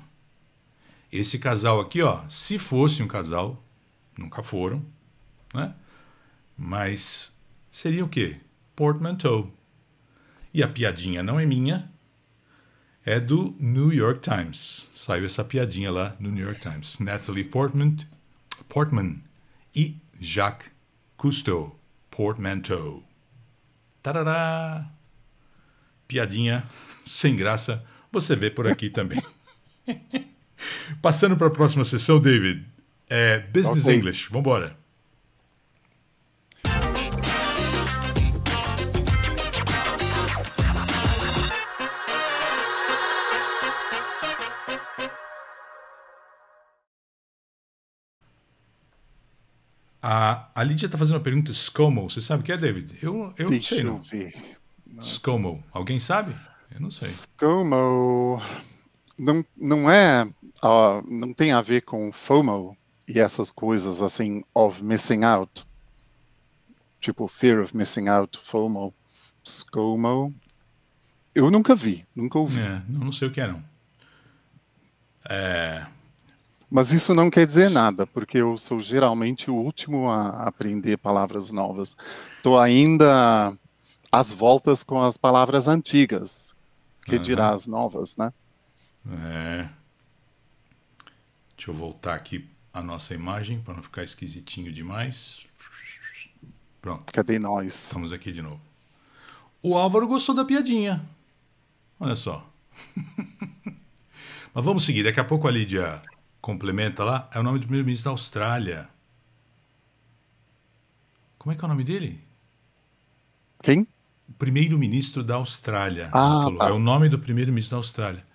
S1: Esse casal aqui, ó, se fosse um casal, Nunca foram, né? Mas seria o quê? Portmanteau. E a piadinha não é minha, é do New York Times. Saiu essa piadinha lá no New York Times. Natalie Portman, Portman e Jacques Cousteau. Portmanteau. Tarará! Piadinha sem graça, você vê por aqui também. <laughs> Passando para a próxima sessão, David. É, business okay. English, vamos A, a Lídia está fazendo uma pergunta, ScoMo. Você sabe o que é, David? Eu, eu não sei. Deixa eu ver. Nossa. ScoMo. Alguém sabe? Eu não sei.
S2: ScoMo não, não é. Ó, não tem a ver com FOMO, e essas coisas assim, of missing out, tipo fear of missing out, FOMO, SCOMO, eu nunca vi, nunca ouvi. É, não sei o que é, não. É... Mas isso não quer dizer nada, porque eu sou geralmente o último a aprender palavras novas. Estou ainda às voltas com as palavras antigas, que uhum. dirá as novas, né? É. Deixa eu voltar aqui
S1: a nossa imagem para não ficar esquisitinho demais. Pronto. Cadê nós? Estamos aqui de novo. O Álvaro gostou da piadinha. Olha só. <laughs> Mas vamos seguir. Daqui a pouco a Lídia complementa lá. É o nome do primeiro-ministro da Austrália. Como é que é o nome dele? Quem? Primeiro-ministro da Austrália. Ah, tá. É o nome do primeiro-ministro da Austrália.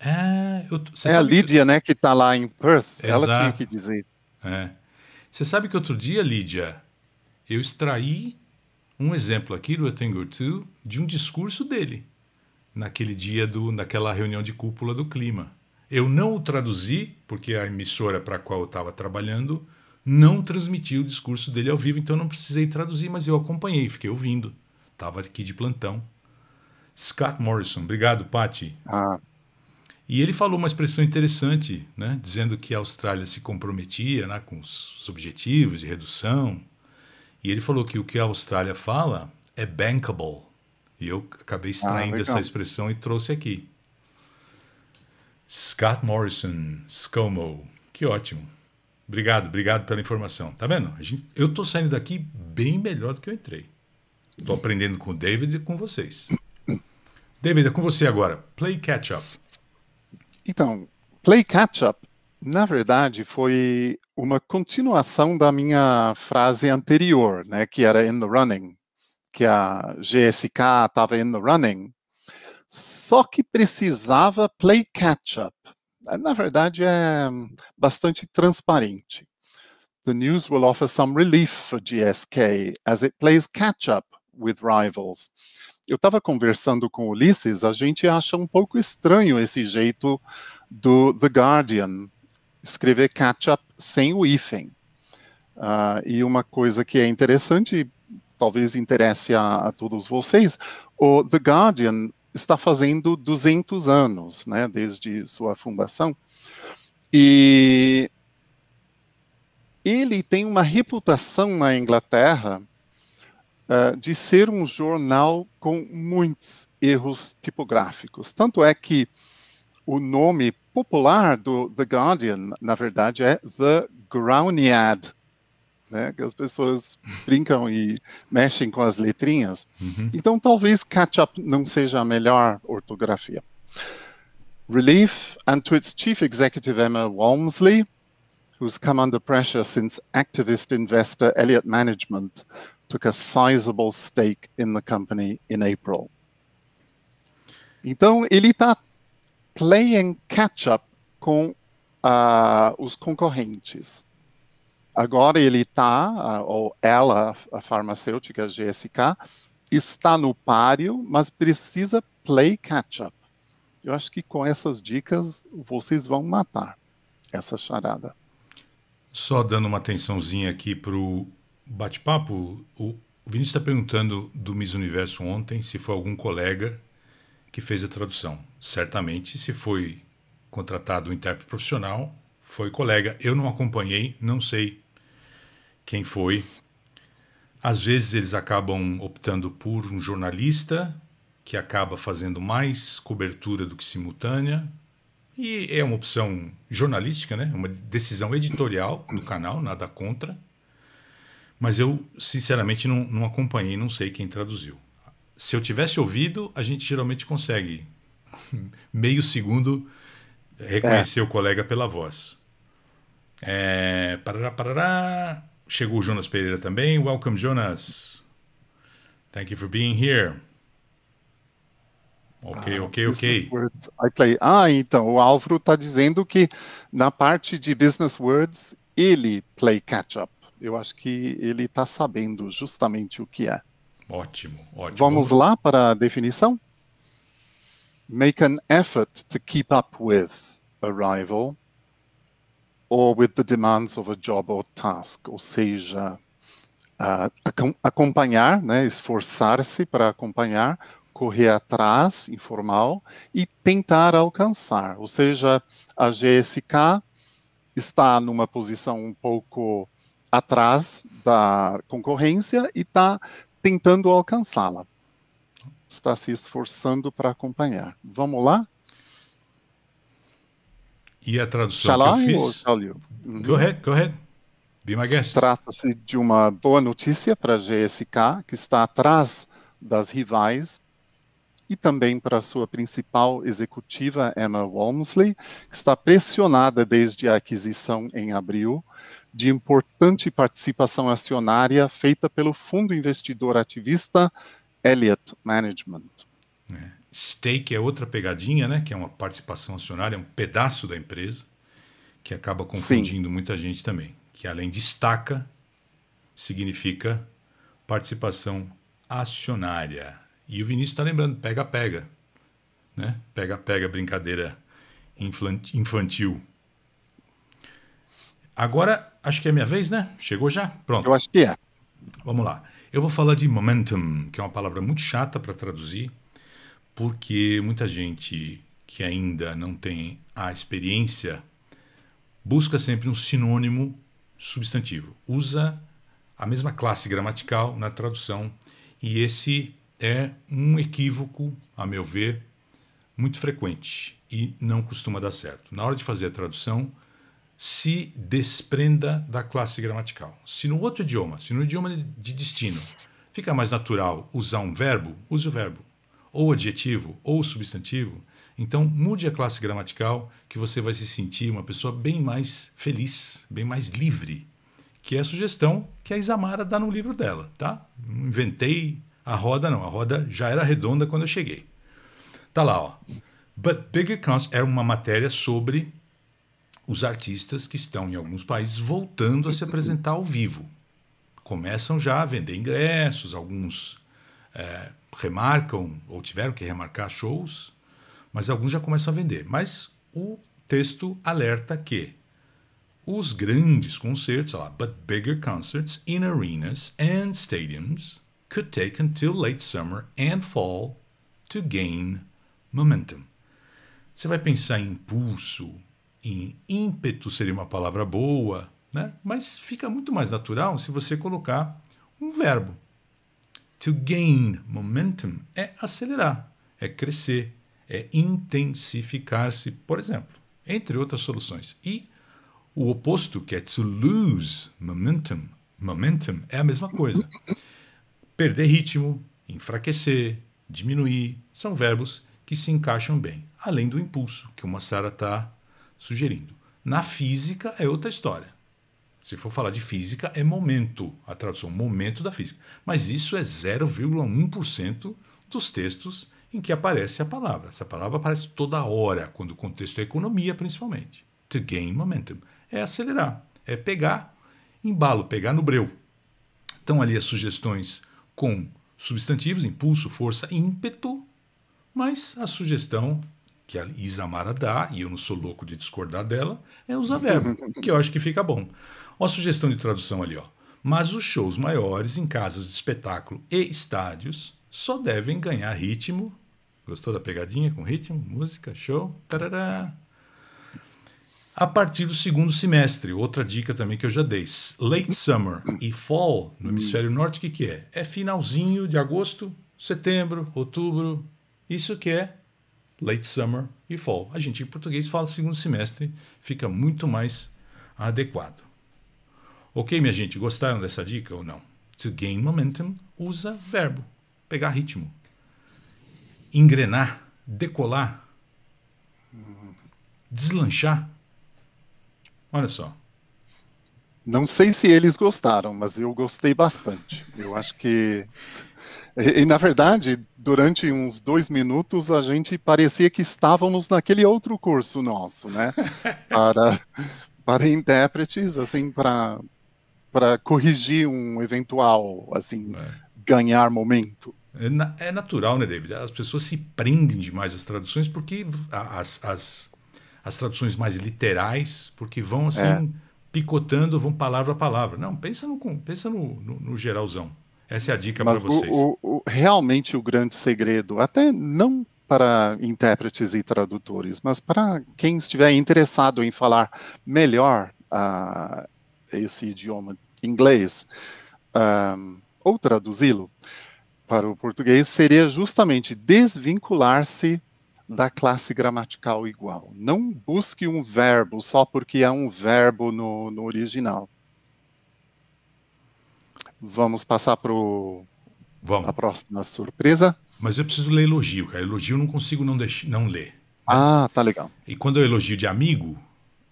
S2: É, eu, é a Lídia, que... né, que está lá
S1: em Perth. Exato. Ela tinha que dizer. É. Você sabe que outro dia, Lídia, eu extraí um exemplo aqui do Tango 2 de um discurso dele naquele dia do naquela reunião de cúpula do clima. Eu não o traduzi porque a emissora para a qual eu estava trabalhando não transmitiu o discurso dele ao vivo, então não precisei traduzir, mas eu acompanhei, fiquei ouvindo. Tava aqui de plantão. Scott Morrison, obrigado, Patti. Ah, e ele falou uma expressão interessante, né, dizendo que a Austrália se comprometia né, com os objetivos de redução. E ele falou que o que a Austrália fala é bankable. E eu acabei ah, extraindo ah, essa expressão e trouxe aqui. Scott Morrison, ScoMo. Que ótimo. Obrigado, obrigado pela informação. Tá vendo? Gente, eu tô saindo daqui bem melhor do que eu entrei. Tô aprendendo com o David e com vocês. David, é com você agora. Play catch up.
S2: Então, Play Catch Up, na verdade, foi uma continuação da minha frase anterior, né, que era in the running, que a GSK estava in the running, só que precisava play catch up. Na verdade, é bastante transparente. The news will offer some relief for GSK as it plays catch up with rivals eu estava conversando com Ulisses, a gente acha um pouco estranho esse jeito do The Guardian escrever catch-up sem o hífen. Uh, e uma coisa que é interessante, talvez interesse a, a, todos vocês, o The Guardian está fazendo 200 anos, né, desde sua fundação, e ele tem uma reputação na Inglaterra uh, de ser um jornal com muitos erros tipográficos. Tanto é que o nome popular do The Guardian, na verdade, é The Grouniad, né, que as pessoas <laughs> brincam e mexem com as letrinhas. Uhum. Então, talvez catch-up não seja a melhor ortografia. Relief and to its chief executive Emma Walmsley, who's come under pressure since activist investor Elliott Management took a sizable stake in the company in April. Então, ele está playing catch-up com uh, os concorrentes. Agora ele está, uh, ah, ou ela, a farmacêutica GSK, está no páreo, mas precisa play catch-up. Eu acho que com essas dicas vocês vão matar essa charada.
S1: Só dando uma atençãozinha aqui para o bate-papo, o Vinícius está perguntando do Miss Universo ontem se foi algum colega que fez a tradução. Certamente, se foi contratado um intérprete profissional, foi colega. Eu não acompanhei, não sei quem foi. Às vezes eles acabam optando por um jornalista que acaba fazendo mais cobertura do que simultânea. E é uma opção jornalística, né? É uma decisão editorial do canal, nada contra. Mas eu, sinceramente, não, não acompanhei, não sei quem traduziu. Se eu tivesse ouvido, a gente geralmente consegue, <laughs> meio segundo, reconhecer é. o colega pela voz. É, parará, parará. Chegou o Jonas Pereira também. Welcome, Jonas. Thank you for being here.
S2: Ok, ah, ok, ok. Words I play. Ah, então, o Álvaro está dizendo que na parte de Business Words, ele play catch-up. Eu acho que ele está sabendo justamente o que é. Ótimo, ótimo. Vamos lá para a definição? Make an effort to keep up with a rival or with the demands of a job or task, ou seja, uh, acompanhar, né, esforçar-se para acompanhar, correr atrás, informal, e tentar alcançar. Ou seja, a GSK está numa posição um pouco atrás da concorrência e está tentando alcançá-la. Está se esforçando para acompanhar. Vamos lá? E a tradução Shall que eu fiz? Go uhum. ahead, go ahead. Be my guest. Trata-se de uma boa notícia para a GSK, que está atrás das rivais e também para sua principal executiva, Emma Walmsley, que está pressionada desde a aquisição em abril de importante participação acionária feita pelo fundo investidor ativista Elliott Management. É. Stake
S1: é outra pegadinha, né? Que é uma participação acionária, é um pedaço da empresa, que acaba confundindo Sim. muita gente também. Que além de estaca, significa participação acionária. E o Vinícius está lembrando, pega-pega. Né? Pega-pega, brincadeira infantil Agora, acho que é minha vez, né? Chegou já? Pronto. Eu acho que é. Vamos lá. Eu vou falar de momentum, que é uma palavra muito chata para traduzir, porque muita gente que ainda não tem a experiência busca sempre um sinônimo substantivo. Usa a mesma classe gramatical na tradução, e esse é um equívoco, a meu ver, muito frequente e não costuma dar certo. Na hora de fazer a tradução, se desprenda da classe gramatical. Se no outro idioma, se no idioma de destino, fica mais natural usar um verbo, use o verbo. Ou adjetivo, ou substantivo. Então, mude a classe gramatical que você vai se sentir uma pessoa bem mais feliz, bem mais livre. Que é a sugestão que a Isamara dá no livro dela, tá? Não inventei a roda, não. A roda já era redonda quando eu cheguei. Tá lá, ó. But bigger counts era uma matéria sobre os artistas que estão em alguns países voltando a se apresentar ao vivo. Começam já a vender ingressos, alguns é, remarcam ou tiveram que remarcar shows, mas alguns já começam a vender. Mas o texto alerta que os grandes concertos, lá, but bigger concerts in arenas and stadiums could take until late summer and fall to gain momentum. Você vai pensar em impulso, em ímpeto seria uma palavra boa, né? mas fica muito mais natural se você colocar um verbo. To gain momentum é acelerar, é crescer, é intensificar-se, por exemplo, entre outras soluções. E o oposto, que é to lose momentum, momentum é a mesma coisa. Perder ritmo, enfraquecer, diminuir, são verbos que se encaixam bem, além do impulso, que o Massara está sugerindo. Na física é outra história. Se for falar de física, é momento, a tradução momento da física. Mas isso é 0,1% dos textos em que aparece a palavra. Essa palavra aparece toda hora, quando o contexto é economia, principalmente. To gain momentum. É acelerar, é pegar embalo, pegar no breu. Estão ali as sugestões com substantivos, impulso, força ímpeto, mas a sugestão que a Isamara dá, e eu não sou louco de discordar dela, é usar verbo, <laughs> que eu acho que fica bom. Ó a sugestão de tradução ali, ó. Mas os shows maiores em casas de espetáculo e estádios só devem ganhar ritmo. Gostou da pegadinha com ritmo, música, show? Tarará a partir do segundo semestre. Outra dica também que eu já dei. Late summer e fall no hemisfério norte, o que, que é? É finalzinho de agosto, setembro, outubro. Isso que é late summer e fall. A gente em português fala segundo semestre, fica muito mais adequado. Ok, minha gente, gostaram dessa dica ou não? To gain momentum, usa verbo, pegar ritmo, engrenar, decolar, deslanchar.
S2: Olha só. Não sei se eles gostaram, mas eu gostei bastante. Eu acho que e, na verdade, durante uns dois minutos, a gente parecia que estávamos naquele outro curso nosso, né? <laughs> Para, para intérpretes, assim, para para corrigir um eventual, assim, é. ganhar momento.
S1: É, na, é, natural, né, David? As pessoas se prendem demais às traduções porque as, as, as traduções mais literais, porque vão assim é. picotando, vão palavra a palavra. Não, pensa no, pensa no, no, no geralzão. Essa é a dica para vocês. O,
S2: o, realmente o grande segredo, até não para intérpretes e tradutores, mas para quem estiver interessado em falar melhor uh, esse idioma inglês um, ah, ou traduzi-lo para o português, seria justamente desvincular-se da classe gramatical igual. Não busque um verbo só porque é um verbo no, no original. Vamos passar para a próxima surpresa.
S1: Mas eu preciso ler elogio, cara. Elogio eu não consigo não, deix... não ler.
S2: Ah, tá legal.
S1: E quando eu elogio de amigo,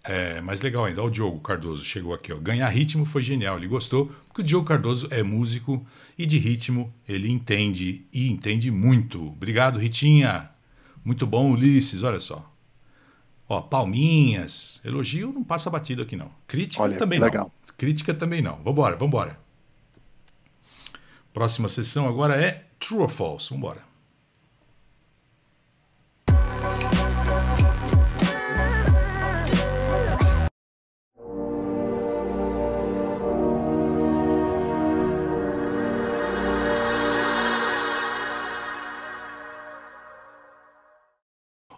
S1: é mais legal ainda. Olha o Diogo Cardoso chegou aqui. Ó. Ganhar ritmo foi genial. Ele gostou, porque o Diogo Cardoso é músico e de ritmo ele entende e entende muito. Obrigado, Ritinha. Muito bom, Ulisses. Olha só. Ó, palminhas. Elogio não passa batido aqui, não. Crítica Olha, também legal. não. Crítica também não. Vambora, vambora. Próxima sessão agora é True or False. Vamos embora.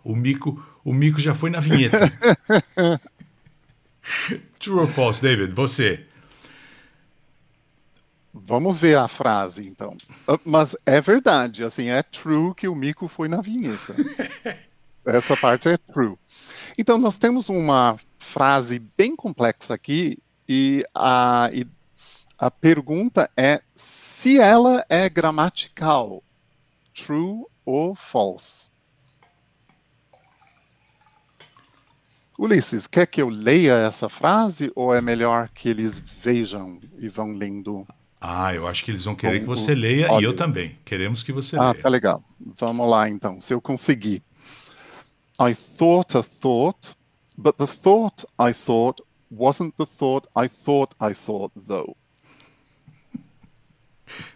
S1: O mico, o mico já foi na vinheta. <laughs>
S2: True or false, David? Você. Vamos ver a frase, então. Ah, mas é verdade, assim, é true que o mico foi na vinheta. <laughs> Essa parte é true. Então, nós temos uma frase bem complexa aqui, e a, e a pergunta é se ela é gramatical, true ou false. Ulisses, quer que eu leia essa frase ou é melhor que eles vejam e vão lendo? Ah, eu acho
S1: que eles vão querer que você leia óbvio. e eu também. Queremos que você ah, leia. Ah, tá
S2: legal. Vamos lá então, se eu conseguir. I thought a thought, but the thought I thought wasn't the thought I thought I thought though.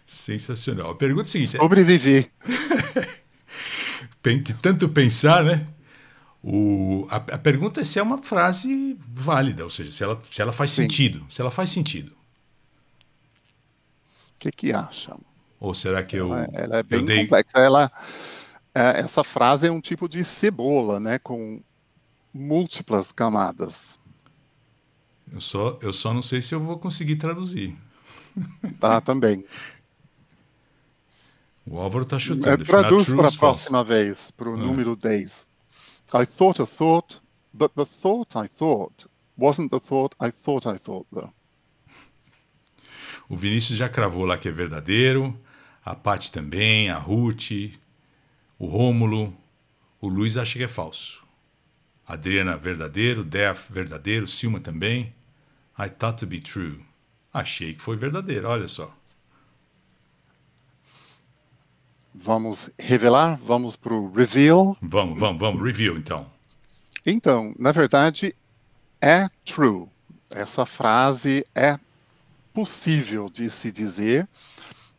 S1: Sensacional. A pergunta é a seguinte: é Sobrevivi. de <laughs> tanto pensar, né? O, a, a, pergunta é se é uma frase válida, ou seja, se ela, se ela faz Sim. sentido. Se ela faz sentido.
S2: O que, que acham? Ou será que eu. Ela, é, ela é bem dei... complexa. Ela, é, essa frase é um tipo de cebola, né? Com múltiplas camadas.
S1: Eu só, eu só não sei se eu vou conseguir traduzir.
S2: Tá, também. <laughs> O Álvaro está chutando. É, traduz para a próxima vez, para o ah. número 10. I thought a thought, but the thought I thought wasn't the thought I thought I thought, though.
S1: O Vinícius já cravou lá que é verdadeiro, a Paty também, a Ruth, o Rômulo, o Luiz acha que é falso. Adriana, verdadeiro, Def, verdadeiro, Silma também. I thought to be true. Achei que foi verdadeiro, olha só.
S2: Vamos revelar? Vamos para o reveal? Vamos, vamos, vamos. Reveal, então. Então, na verdade, é true. Essa frase é possível de se dizer.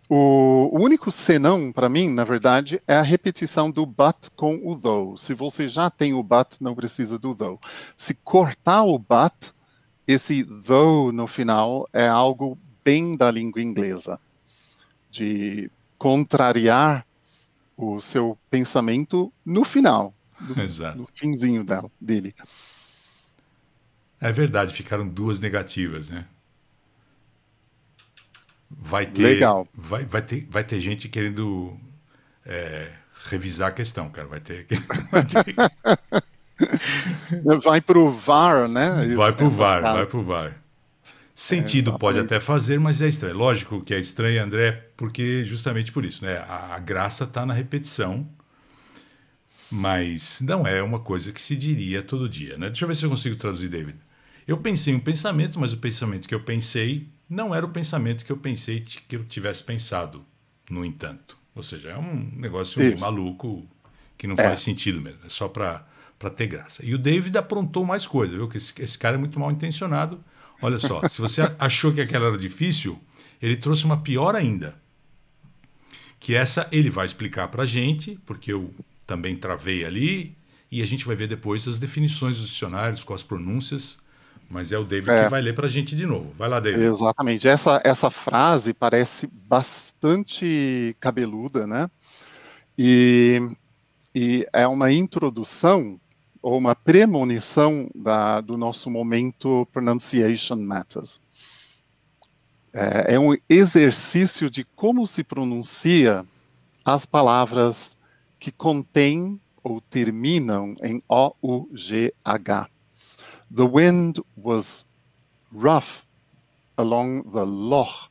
S2: O, único senão, para mim, na verdade, é a repetição do but com o though. Se você já tem o but, não precisa do though. Se cortar o but, esse though no final é algo bem da língua inglesa, de contrariar o seu pensamento no final, no, Exato. no finzinho dela, dele. É verdade,
S1: ficaram duas negativas, né? vai ter, Legal. Vai, vai, ter, vai ter gente querendo é, revisar a questão, cara. Vai ter. <laughs>
S2: Vai, ter... vai pro VAR, né? vai pro né? VAR, frase. vai
S1: pro VAR. Sentido é, pode até fazer, mas é estranho. Lógico que é estranho, André, porque justamente por isso, né? A, a graça está na repetição, mas não é uma coisa que se diria todo dia, né? Deixa eu ver se eu consigo traduzir, David. Eu pensei um pensamento, mas o pensamento que eu pensei não era o pensamento que eu pensei que eu tivesse pensado, no entanto. Ou seja, é um negócio Isso. maluco que não é. faz sentido mesmo. É só para ter graça. E o David aprontou mais coisa, viu? Que esse, esse cara é muito mal intencionado. Olha só, se você achou que aquela era difícil, ele trouxe uma pior ainda. Que essa ele vai explicar para gente, porque eu também travei ali, e a gente vai ver depois as definições dos dicionários, com as pronúncias, mas é o David é. que vai ler para a gente de novo. Vai lá, David.
S2: Exatamente. Essa, essa frase parece bastante cabeluda, né? E, e é uma introdução ou uma premonição da, do nosso momento Pronunciation Matters. É, é um exercício de como se pronuncia as palavras que contêm ou terminam em O-U-G-H. The wind was rough along the loch,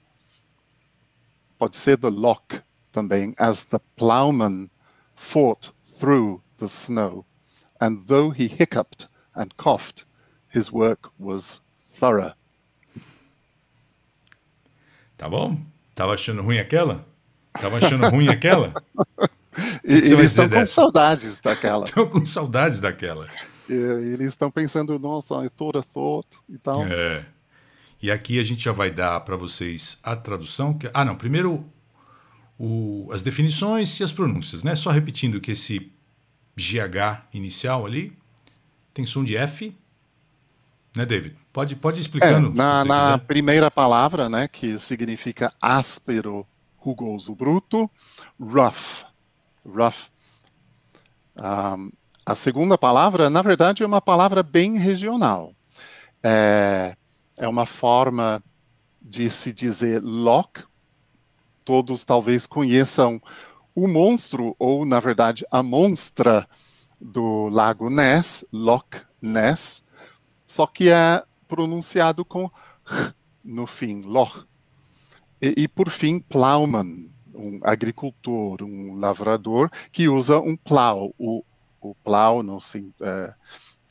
S2: but said the loch também, as the ploughman fought through the snow. And though he hiccuped and coughed, his work was thorough. Tá bom?
S1: Tava achando ruim aquela? Tava achando ruim aquela?
S2: <laughs> E, eles estão com saudades
S1: daquela. Estão com saudades daquela.
S2: E, eles estão pensando, nossa, é sora é sort e tal.
S1: É. E aqui a gente já vai dar para vocês a tradução. Que... Ah, não, primeiro o... as definições e as pronúncias, né? Só repetindo que esse GH inicial ali tem som de F, né, David? Pode, pode explicando. É, na, na
S2: primeira palavra, né, que significa áspero, rugoso, bruto, rough, rough. Um, ah, a segunda palavra, na verdade, é uma palavra bem regional. É, é uma forma de se dizer Loch. Todos talvez conheçam o monstro, ou na verdade a monstra do lago Ness, Loch Ness, só que é pronunciado com R no fim, Loch. E, e por fim, plowman, um agricultor, um lavrador, que usa um plow, o o plau não se, é,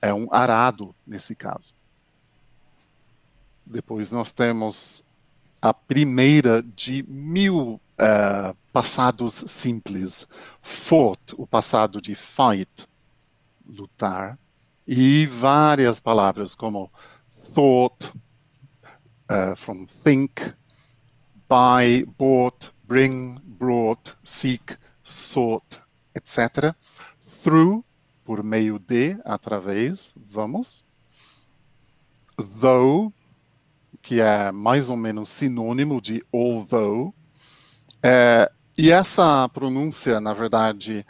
S2: é um arado nesse caso. Depois nós temos a primeira de mil é, passados simples. Fought, o passado de fight, lutar. E várias palavras como thought, uh, from think, buy, bought, bring, brought, seek, sought, etc through, por meio de, através, vamos. Though, que é mais ou menos sinônimo de although. É, e essa pronúncia, na verdade,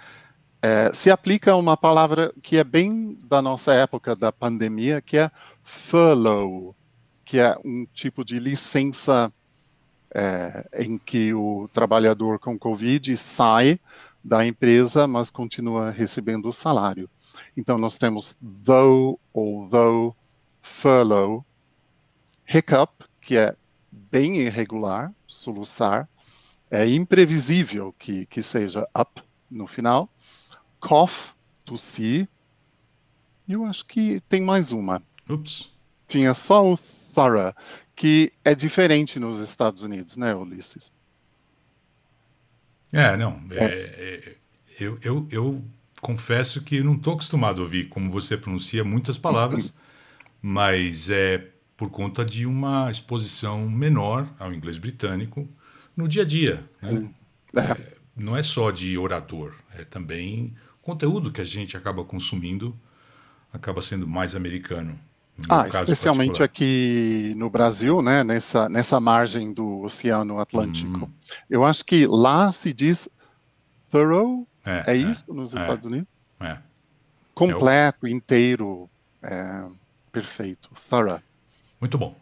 S2: é, se aplica a uma palavra que é bem da nossa época da pandemia, que é furlough, que é um tipo de licença é, em que o trabalhador com Covid sai da empresa, mas continua recebendo o salário. Então, nós temos though, although, furlough, hiccup, que é bem irregular, soluçar, é imprevisível que, que seja up no final, cough, tossir, e eu acho que tem mais uma. Ups. Tinha só o thorough, que é diferente nos Estados Unidos, né, Ulisses?
S1: É, não. É. É, eu, eu, eu confesso que não estou acostumado a ouvir como você pronuncia muitas palavras, mas é por conta de uma exposição menor ao inglês britânico no dia a dia. Né? É, é, não é só de orador, é também conteúdo que a gente acaba consumindo acaba sendo mais americano. Ah, especialmente particular.
S2: aqui no Brasil, né, nessa, nessa margem do Oceano Atlântico. Hum. Eu acho que lá se diz thorough, é, é, é isso é, nos Estados é, Unidos? Completo, inteiro, é, perfeito, thorough. Muito bom.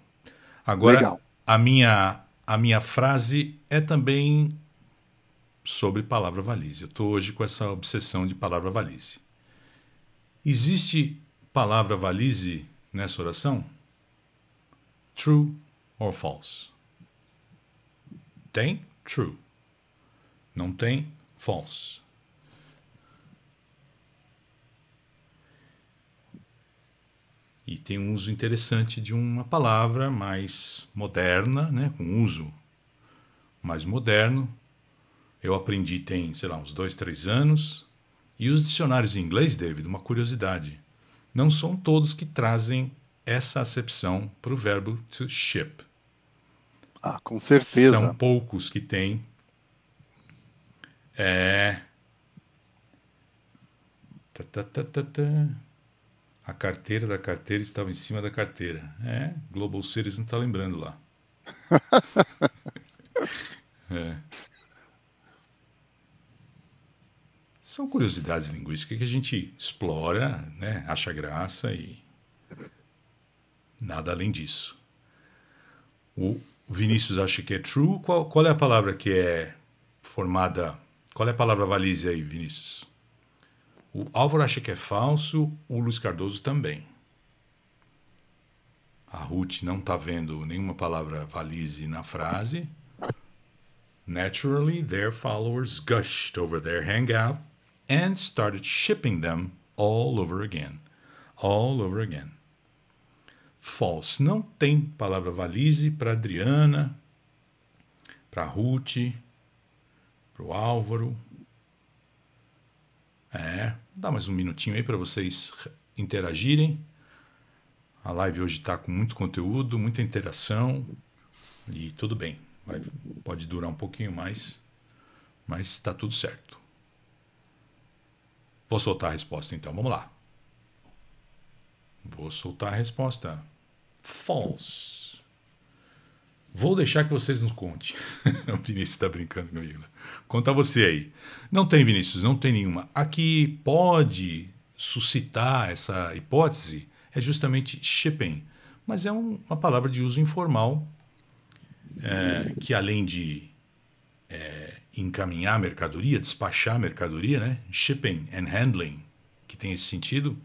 S2: Agora, Legal.
S1: A, minha, a minha frase é também sobre palavra valise. Eu estou hoje com essa obsessão de palavra valise. Existe palavra valise nessa oração? True or false? Tem true. Não tem false. E tem um uso interessante de uma palavra mais moderna, né, com uso mais moderno. Eu aprendi tem, sei lá, uns dois, três anos. E os dicionários em inglês, David, uma curiosidade não são todos que trazem essa acepção para o verbo to ship. Ah, com certeza. São poucos que têm. É. Tá, tá, tá, a carteira da carteira estava em cima da carteira. É, Global Series não está lembrando lá. <laughs> é. são curiosidades linguísticas que a gente explora, né? acha graça e nada além disso. O Vinícius acha que é true. Qual, qual é a palavra que é formada? Qual é a palavra valise aí, Vinícius? O Álvaro acha que é falso, o Luiz Cardoso também. A Ruth não está vendo nenhuma palavra valise na frase. Naturally, their followers gushed over their hangout and started shipping them all over again. All over again. False. Não tem palavra valise para Adriana, para Ruth, para o Álvaro. É, dá mais um minutinho aí para vocês interagirem. A live hoje está com muito conteúdo, muita interação e tudo bem. Vai, pode durar um pouquinho mais, mas está tudo certo. Vou soltar a resposta então, vamos lá. Vou soltar a resposta. False. Vou deixar que vocês nos contem. <laughs> o Vinícius está brincando comigo. Conta você aí. Não tem, Vinícius, não tem nenhuma. A que pode suscitar essa hipótese é justamente Shepen. Mas é um, uma palavra de uso informal é, que, além de é, encaminhar mercadoria, despachar mercadoria, né? shipping and handling, que tem esse sentido,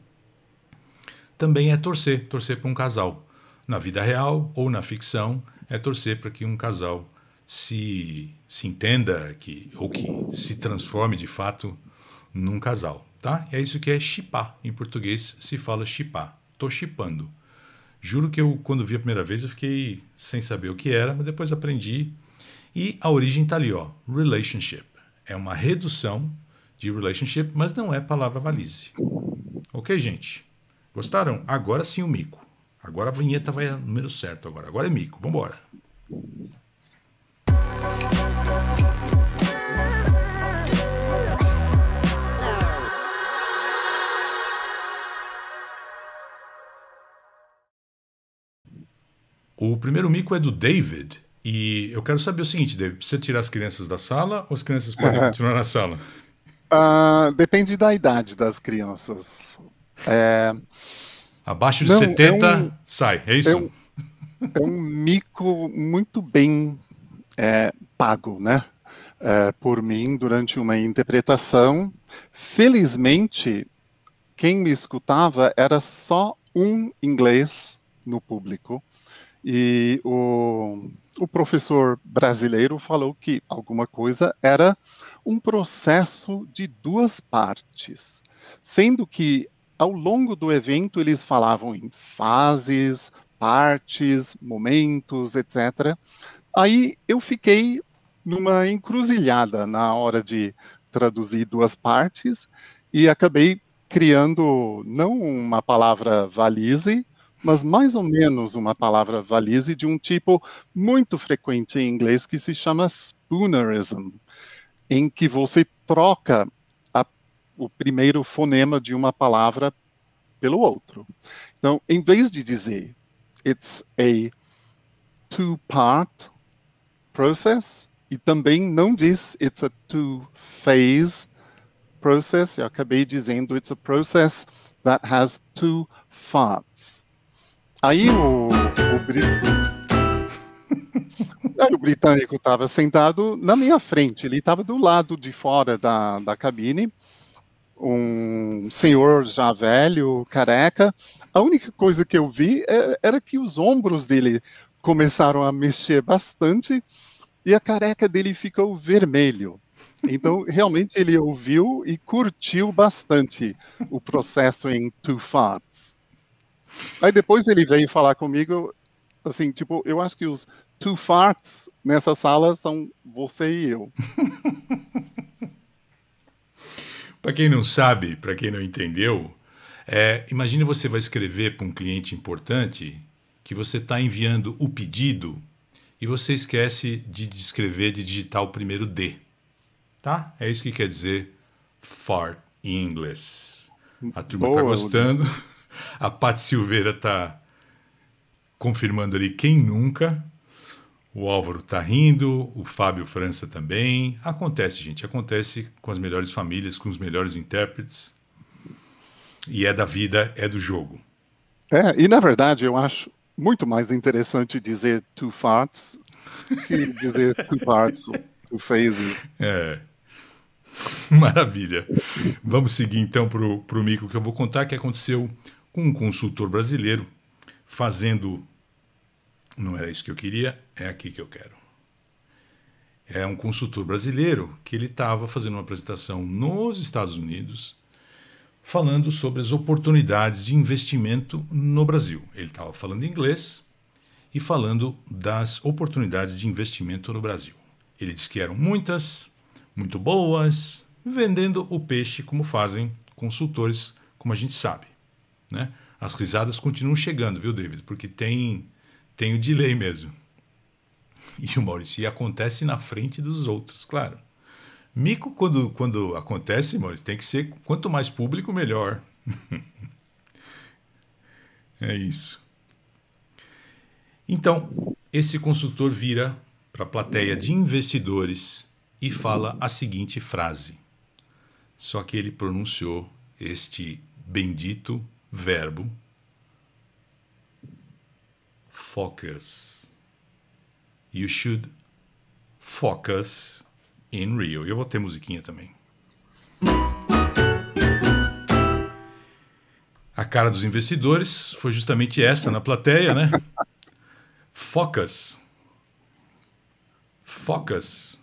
S1: também é torcer, torcer para um casal. Na vida real ou na ficção, é torcer para que um casal se, se entenda que, ou que se transforme de fato num casal. Tá? É isso que é chipar. Em português se fala chipar. Tô chipando. Juro que eu, quando vi a primeira vez, eu fiquei sem saber o que era, mas depois aprendi e a origem está ali, ó, relationship. É uma redução de relationship, mas não é palavra valise. Ok, gente? Gostaram? Agora sim o mico. Agora a vinheta vai no número certo agora. Agora é mico. Vambora. O primeiro mico é do David e eu quero saber o seguinte, David, precisa tirar as crianças da sala ou as crianças podem é. continuar na sala?
S2: Uh, depende da idade das crianças. É... Abaixo de Não, 70, é um, sai, é isso? É um, é um mico muito bem é, pago, né? É, por mim, durante uma interpretação. Felizmente, quem me escutava era só um inglês no público. E o o professor brasileiro falou que alguma coisa era um processo de duas partes, sendo que ao longo do evento eles falavam em fases, partes, momentos, etc. Aí eu fiquei numa encruzilhada na hora de traduzir duas partes e acabei criando não uma palavra valise, mas mais ou menos uma palavra valise de um tipo muito frequente em inglês que se chama spoonerism, em que você troca a, o primeiro fonema de uma palavra pelo outro. Então, em vez de dizer it's a two-part process, e também não diz it's a two-phase process, eu acabei dizendo it's a process that has two parts. Aí o, o <laughs> Aí o britânico estava sentado na minha frente, ele estava do lado de fora da, da cabine, um senhor já velho, careca. A única coisa que eu vi é, era que os ombros dele começaram a mexer bastante e a careca dele ficou vermelho. Então, <laughs> realmente, ele ouviu e curtiu bastante o processo em Two Farts. Aí depois ele veio falar comigo, assim, tipo, eu acho que os two farts nessa sala são você e eu. <laughs>
S1: para quem não sabe, para quem não entendeu, é, imagine você vai escrever para um cliente importante que você está enviando o pedido e você esquece de descrever, de digitar o primeiro D. Tá? É isso que quer dizer fart em inglês. A turma está gostando a Pat Silveira tá confirmando ali quem nunca. O Álvaro tá rindo, o Fábio França também. Acontece, gente, acontece com as melhores famílias, com os melhores intérpretes. E é da vida, é do jogo.
S2: É, e na verdade eu acho muito mais interessante dizer two farts que dizer two parts, two phases. É.
S1: <laughs> Maravilha. Vamos seguir então para o micro que eu vou contar que aconteceu com um consultor brasileiro, fazendo. Não era isso que eu queria, é aqui que eu quero. É um consultor brasileiro que ele estava fazendo uma apresentação nos Estados Unidos, falando sobre as oportunidades de investimento no Brasil. Ele estava falando inglês e falando das oportunidades de investimento no Brasil. Ele disse que eram muitas, muito boas, vendendo o peixe como fazem consultores, como a gente sabe. Né? As risadas continuam chegando, viu, David? Porque tem, tem o delay mesmo. E o Maurício acontece na frente dos outros, claro. Mico, quando, quando acontece, Maurício, tem que ser quanto mais público, melhor. <laughs> é isso. Então, esse consultor vira para a plateia de investidores e fala a seguinte frase. Só que ele pronunciou este bendito verbo, focus. You should focus in Rio. Eu vou ter musiquinha também. A cara dos investidores foi justamente essa na plateia, né? <laughs> Focus. Focus.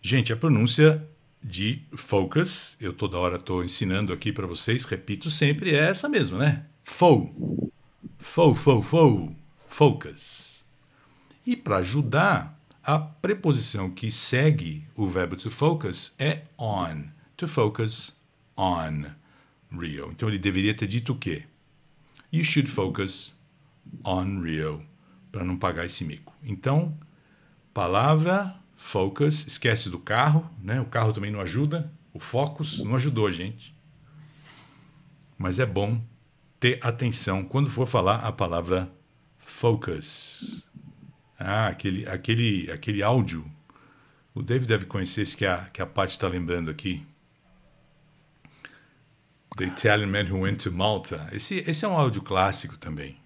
S1: Gente, a pronúncia de focus, eu toda hora estou ensinando aqui para vocês, repito sempre, é essa mesma, né? Fo. Fo, fo, fo. Focus. E para ajudar, a preposição que segue o verbo to focus é on. To focus on Rio. Então ele deveria ter dito o quê? You should focus on Rio. Para não pagar esse mico. Então, palavra Focus, esquece do carro, né? O carro também não ajuda, o Focus não ajudou, gente. Mas é bom ter atenção quando for falar a palavra focus. Ah, aquele, aquele, aquele áudio. O David deve conhecer esse que a, que a Paty está lembrando aqui. The Italian Man Who Went to Malta. Esse, esse é um áudio clássico também.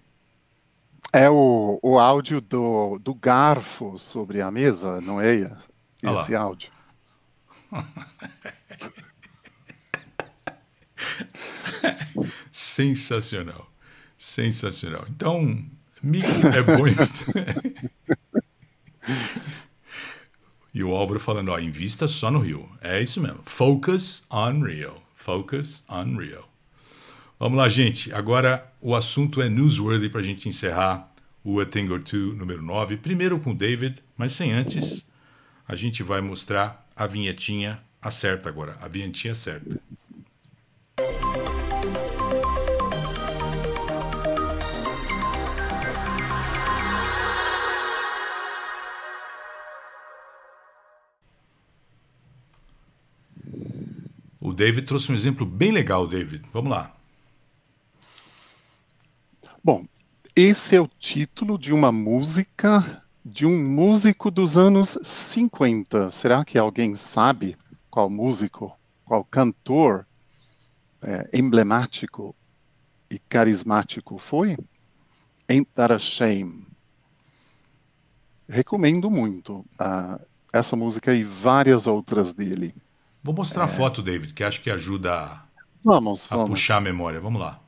S2: É o, o áudio do, do garfo sobre a mesa, não é esse Olá. áudio?
S1: Sensacional. Sensacional. Então, é bom. <laughs> e o Álvaro falando, ó, invista só no Rio. É isso mesmo. Focus on Rio. Focus on Rio. Vamos lá, gente. Agora o assunto é newsworthy para a gente encerrar o A Thing or Two número 9. Primeiro com o David, mas sem antes, a gente vai mostrar a vinhetinha acerta agora. A vinhetinha certa. O David trouxe um exemplo bem legal,
S2: David. Vamos lá. Bom, esse é o título de uma música de um músico dos anos 50. Será que alguém sabe qual músico, qual cantor é, emblemático e carismático foi? Ain't That a Shame. Recomendo muito uh, essa música e várias outras dele.
S1: Vou mostrar é... a foto, David, que acho que ajuda a, vamos, a vamos. puxar a memória. Vamos lá.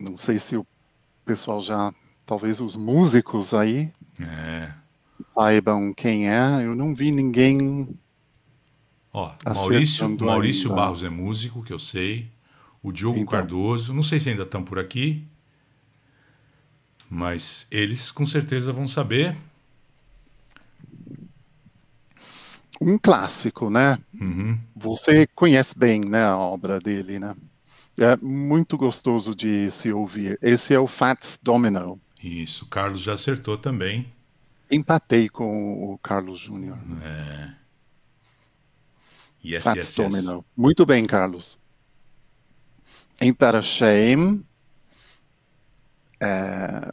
S2: Não sei se o pessoal já, talvez os músicos aí é. saibam quem é. Eu não vi ninguém. Ó, Maurício, Maurício Barros
S1: é músico, que eu sei. O Diogo então. Cardoso, não sei se ainda estão por aqui,
S2: mas eles
S1: com certeza vão saber.
S2: Um clássico, né? Uhum. Você conhece bem né, a obra dele, né? É muito gostoso de se ouvir. Esse é o Fats Domino. Isso, o
S1: Carlos já acertou também.
S2: Empatei com o Carlos Júnior. É. Yes, Fats yes, Domino. Yes. Muito bem, Carlos. Enter a Shame. É...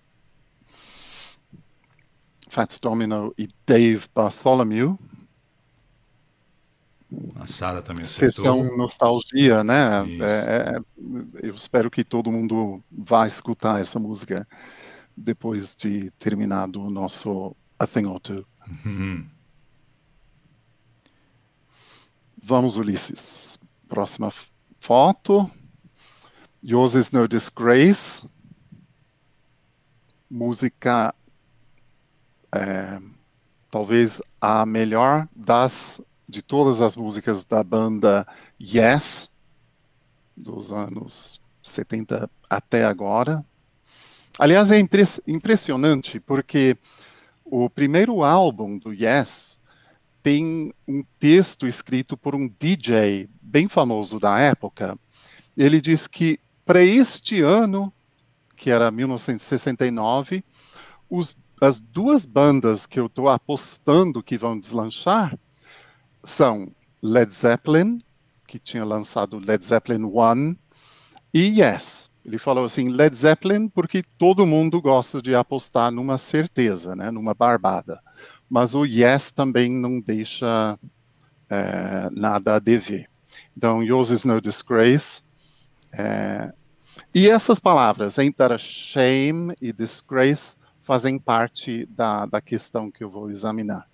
S2: Fats Domino e Dave Bartholomew. A Sara também acertou. Sessão nostalgia, né? É, é, é, eu espero que todo mundo vá escutar essa música depois de terminado o nosso A Thing or Two. Uhum. Vamos, Ulisses. Próxima foto. Yours is No Disgrace. Música, é, talvez a melhor das de todas as músicas da banda Yes, dos anos 70 até agora. Aliás, é impress impressionante porque o primeiro álbum do Yes tem um texto escrito por um DJ bem famoso da época. Ele diz que para este ano, que era 1969, os, as duas bandas que eu estou apostando que vão deslanchar são Led Zeppelin, que tinha lançado Led Zeppelin One, e Yes. Ele falou assim, Led Zeppelin, porque todo mundo gosta de apostar numa certeza, né, numa barbada. Mas o Yes também não deixa é, nada a dever. Então, Yours is no disgrace. É, e essas palavras, entre shame e disgrace, fazem parte da, da questão que eu vou examinar.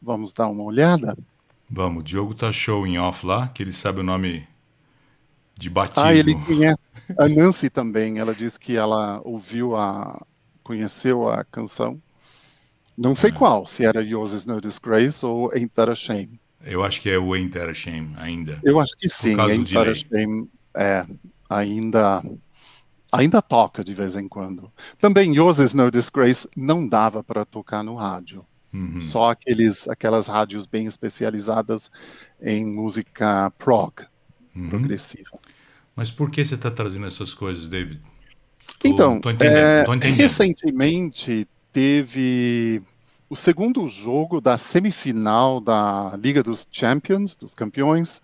S2: Vamos dar uma olhada?
S1: Vamos, o Diogo tá show em off lá, que ele sabe o nome de batismo. Ah, ele
S2: conhece. A Nancy também, ela disse que ela ouviu a. conheceu a canção. Não sei é. qual, se era Yours is No Disgrace ou Ain't That a Shame.
S1: Eu acho que é o Ain't That a Shame ainda. Eu acho que sim, Ain't That a
S2: Shame é, ainda, ainda toca de vez em quando. Também Yours is No Disgrace não dava para tocar no rádio. Uhum. Só aqueles, aquelas rádios bem especializadas em música prog, uhum. progressiva.
S1: Mas por que você está trazendo essas coisas, David?
S2: Tô, então, tô é, recentemente teve o segundo jogo da semifinal da Liga dos Champions, dos campeões,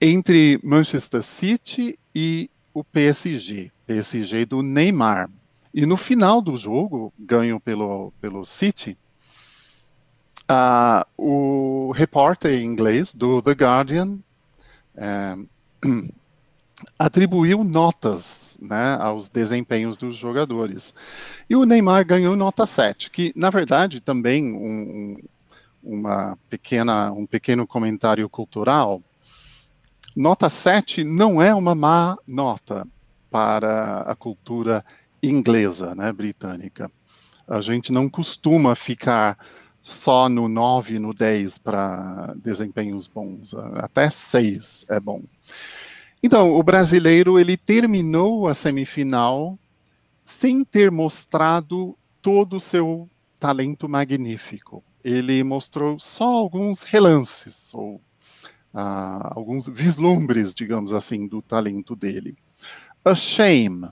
S2: entre Manchester City e o PSG, PSG do Neymar. E no final do jogo, ganho pelo, pelo City, ah, o repórter em inglês do The Guardian é, <clears throat> atribuiu notas né, aos desempenhos dos jogadores. E o Neymar ganhou nota 7, que, na verdade, também um, uma pequena, um pequeno comentário cultural. Nota 7 não é uma má nota para a cultura inglesa, né, britânica. A gente não costuma ficar só no 9 no 10 para desempenhos bons, até 6 é bom. Então, o brasileiro ele terminou a semifinal sem ter mostrado todo o seu talento magnífico. Ele mostrou só alguns relances ou ah, alguns vislumbres, digamos assim, do talento dele. A shame.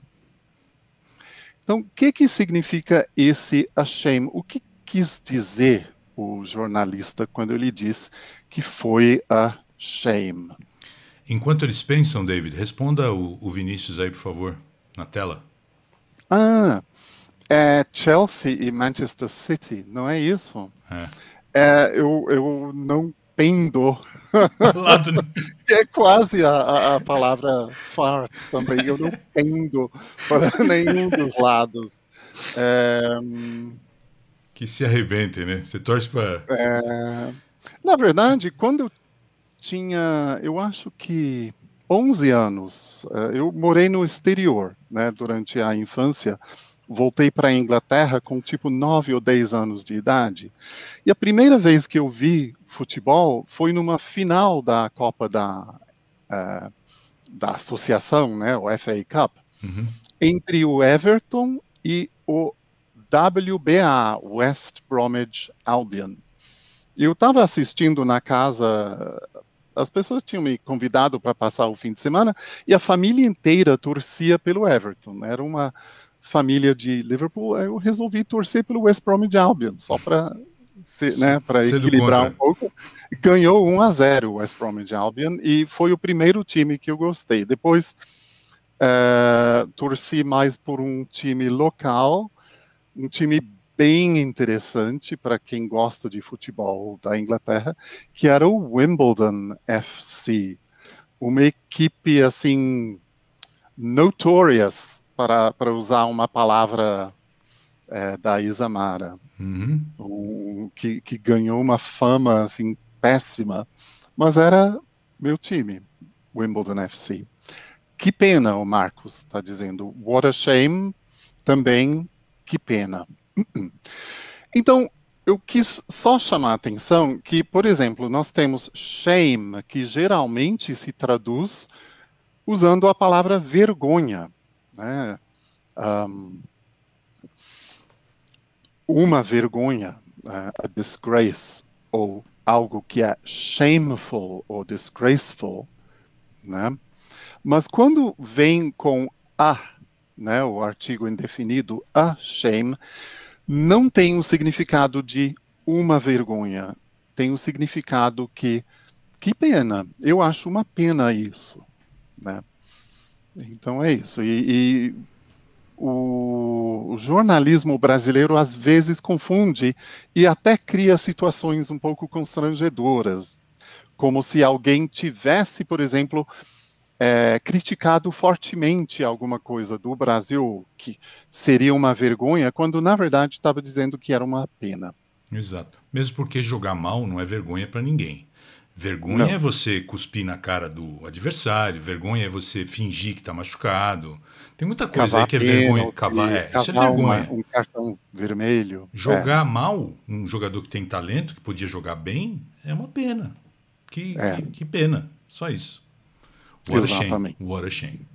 S2: Então, o que, que significa esse a shame? O que quis dizer o jornalista quando ele diz que foi a shame.
S1: Enquanto eles pensam, David, responda o, o Vinícius aí, por favor, na tela.
S2: Ah, é Chelsea e Manchester City, não é isso? É. É, eu, eu não pendo. Lado... <laughs> <laughs> é quase a, a, palavra far também. Eu não pendo para <laughs> nenhum dos lados. É, hum,
S1: que se arrebentem, né? Você torce para.
S2: É... Na verdade, quando eu tinha, eu acho que 11 anos, eh, eu morei no exterior, né? Durante a infância, voltei para a Inglaterra com tipo 9 ou 10 anos de idade. E a primeira vez que eu vi futebol foi numa final da Copa da, uh, da associação, né, o FA Cup, uhum. entre o Everton e o WBA, West Bromwich Albion. Eu estava assistindo na casa, as pessoas tinham me convidado para passar o fim de semana e a família inteira torcia pelo Everton. Né? Era uma família de Liverpool, eu resolvi torcer pelo West Bromwich Albion, só para né, para equilibrar um pouco. Ganhou 1 a 0 o West Bromwich Albion e foi o primeiro time que eu gostei. Depois uh, torci mais por um time local um time bem interessante para quem gosta de futebol da Inglaterra, que era o Wimbledon FC, uma equipe assim notorious para, para usar uma palavra é, da Isamara, uhum. um, que, que ganhou uma fama assim péssima, mas era meu time, Wimbledon FC. Que pena, o Marcos está dizendo. What a shame também que pena. Uh-uh. Então, eu quis só chamar a atenção que, por exemplo, nós temos shame, que geralmente se traduz usando a palavra vergonha. Né? Um, uma vergonha, né? a disgrace, ou algo que é shameful ou disgraceful. Né? Mas quando vem com a ah, né, o artigo indefinido a shame, não tem um significado de uma vergonha, tem um significado que que pena, eu acho uma pena isso, né? Então é isso. E, e o, o jornalismo brasileiro às vezes confunde e até cria situações um pouco constrangedoras, como se alguém tivesse, por exemplo, é, criticado fortemente alguma coisa do Brasil que seria uma vergonha, quando na verdade estava dizendo que era uma pena.
S1: Exato. Mesmo porque jogar mal não é vergonha para ninguém. Vergonha não. é você cuspir na cara do adversário, vergonha é você fingir que está machucado. Tem muita coisa cavar aí que é vergonha. Cavar, é, cavar isso é vergonha.
S2: Uma, um cartão vermelho. Jogar
S1: é. mal, um jogador que tem talento, que podia jogar bem, é uma pena. que, é. que, que pena. Só isso. What Exatamente.
S2: A What a shame.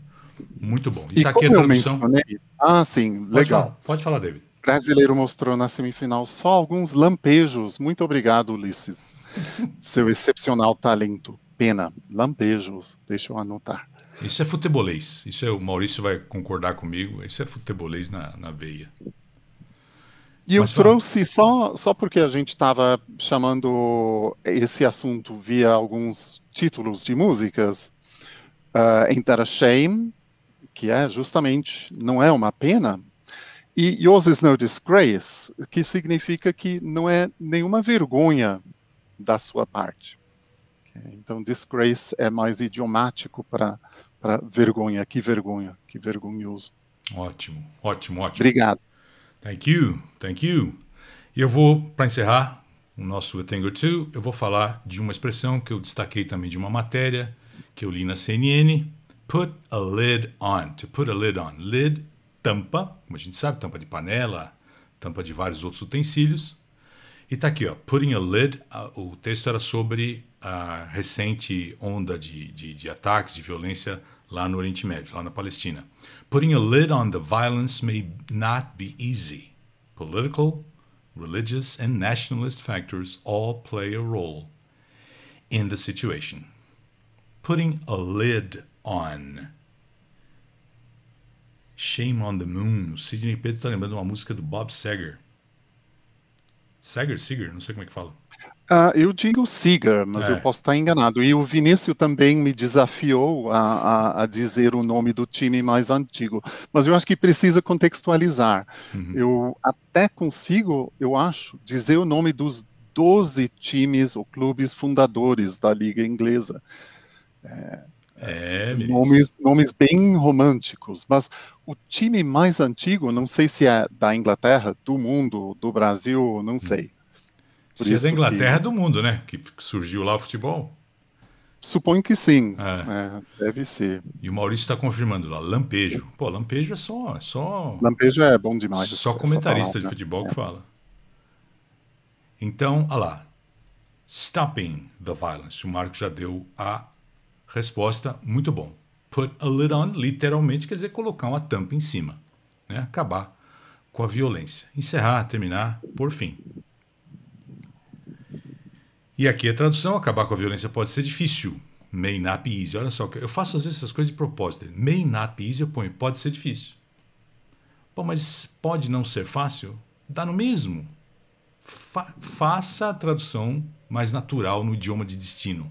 S2: Muito bom. E, e tá como aqui a tradução... eu mencionei... Ah, sim, Pode legal. Falar. Pode falar, David. O brasileiro mostrou na semifinal só alguns lampejos. Muito obrigado, Ulisses. <laughs> Seu excepcional talento. Pena, lampejos. Deixa eu anotar.
S1: Isso é futebolês. Isso é, o Maurício vai concordar comigo. Isso é futebolês na, na veia.
S2: E eu trouxe só, só porque a gente estava chamando esse assunto via alguns títulos de músicas uh, a shame, que é justamente não é uma pena, e yours is no disgrace, que significa que não é nenhuma vergonha da sua parte. Então, disgrace é mais idiomático para vergonha. Que vergonha, que vergonhoso. Ótimo, ótimo, ótimo. Obrigado. Thank you, thank you. E eu vou, para encerrar o
S1: nosso Tango 2, eu vou falar de uma expressão que eu destaquei também de uma matéria que eu li na CNN, put a lid on, to put a lid on. Lid, tampa, como a gente sabe, tampa de panela, tampa de vários outros utensílios. E tá aqui, ó, putting a lid, o texto era sobre a recente onda de, de, de ataques, de violência lá no Oriente Médio, lá na Palestina. Putting a lid on the violence may not be easy. Political, religious, and nationalist factors all play a role in the situation putting a lid on. Shame on the Moon. Sidney Pedro tá lembrando uma música do Bob Seger. Seger, Seger, não sei como é que fala.
S2: Uh, eu digo Seger, mas é. eu posso estar enganado. E o Vinícius também me desafiou a, a, a, dizer o nome do time mais antigo. Mas eu acho que precisa contextualizar. Uhum. Eu até consigo, eu acho, dizer o nome dos 12 times ou clubes fundadores da Liga Inglesa. É, é, nomes, nomes bem românticos, mas o time mais antigo, não sei se é da Inglaterra, do mundo, do Brasil, não hum. sei. Por se é da Inglaterra,
S1: que... É do mundo, né? Que surgiu lá o futebol.
S2: Suponho que sim. É.
S1: É, deve ser. E o Maurício está confirmando lá, Lampejo. Pô, Lampejo é só. É só...
S2: Lampejo é bom demais. Só comentarista palavra, de futebol né? que é. fala.
S1: Então, olha lá. Stopping the Violence. O Marco já deu a Resposta, muito bom. Put a lid on, literalmente, quer dizer colocar uma tampa em cima. Né? Acabar com a violência. Encerrar, terminar, por fim. E aqui a tradução, acabar com a violência pode ser difícil. May not be easy. Olha só, eu faço às vezes essas coisas de propósito. May not be easy, eu ponho, pode ser difícil. Pô, mas pode não ser fácil? Dá no mesmo. Fa faça a tradução mais natural no idioma de destino.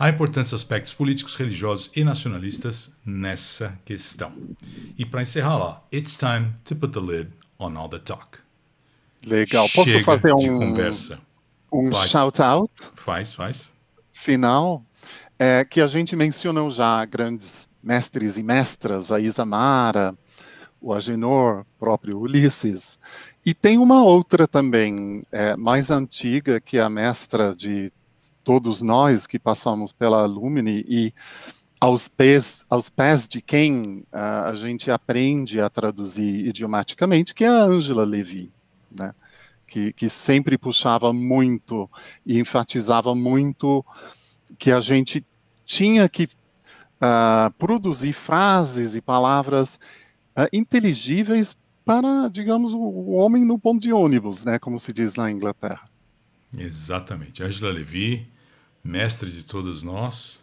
S1: Há importantes aspectos políticos, religiosos e nacionalistas nessa questão. E para encerrar lá, it's time to put the lid on all the talk. Legal. Posso Chega fazer um conversa?
S2: Um faz. shout out?
S1: Faz, faz.
S2: Final é que a gente mencionou já grandes mestres e mestras, a Isamara, o Agenor, próprio Ulisses, e tem uma outra também, é, mais antiga, que é a mestra de todos nós que passamos pela Alumni e aos pés, aos pés de quem uh, a gente aprende a traduzir idiomaticamente, que é a Angela Levy, né? que, que sempre puxava muito e enfatizava muito que a gente tinha que uh, produzir frases e palavras uh, inteligíveis para, digamos, o homem no ponto de ônibus, né, como se diz na Inglaterra.
S1: Exatamente. Angela Levy, mestre de todos nós,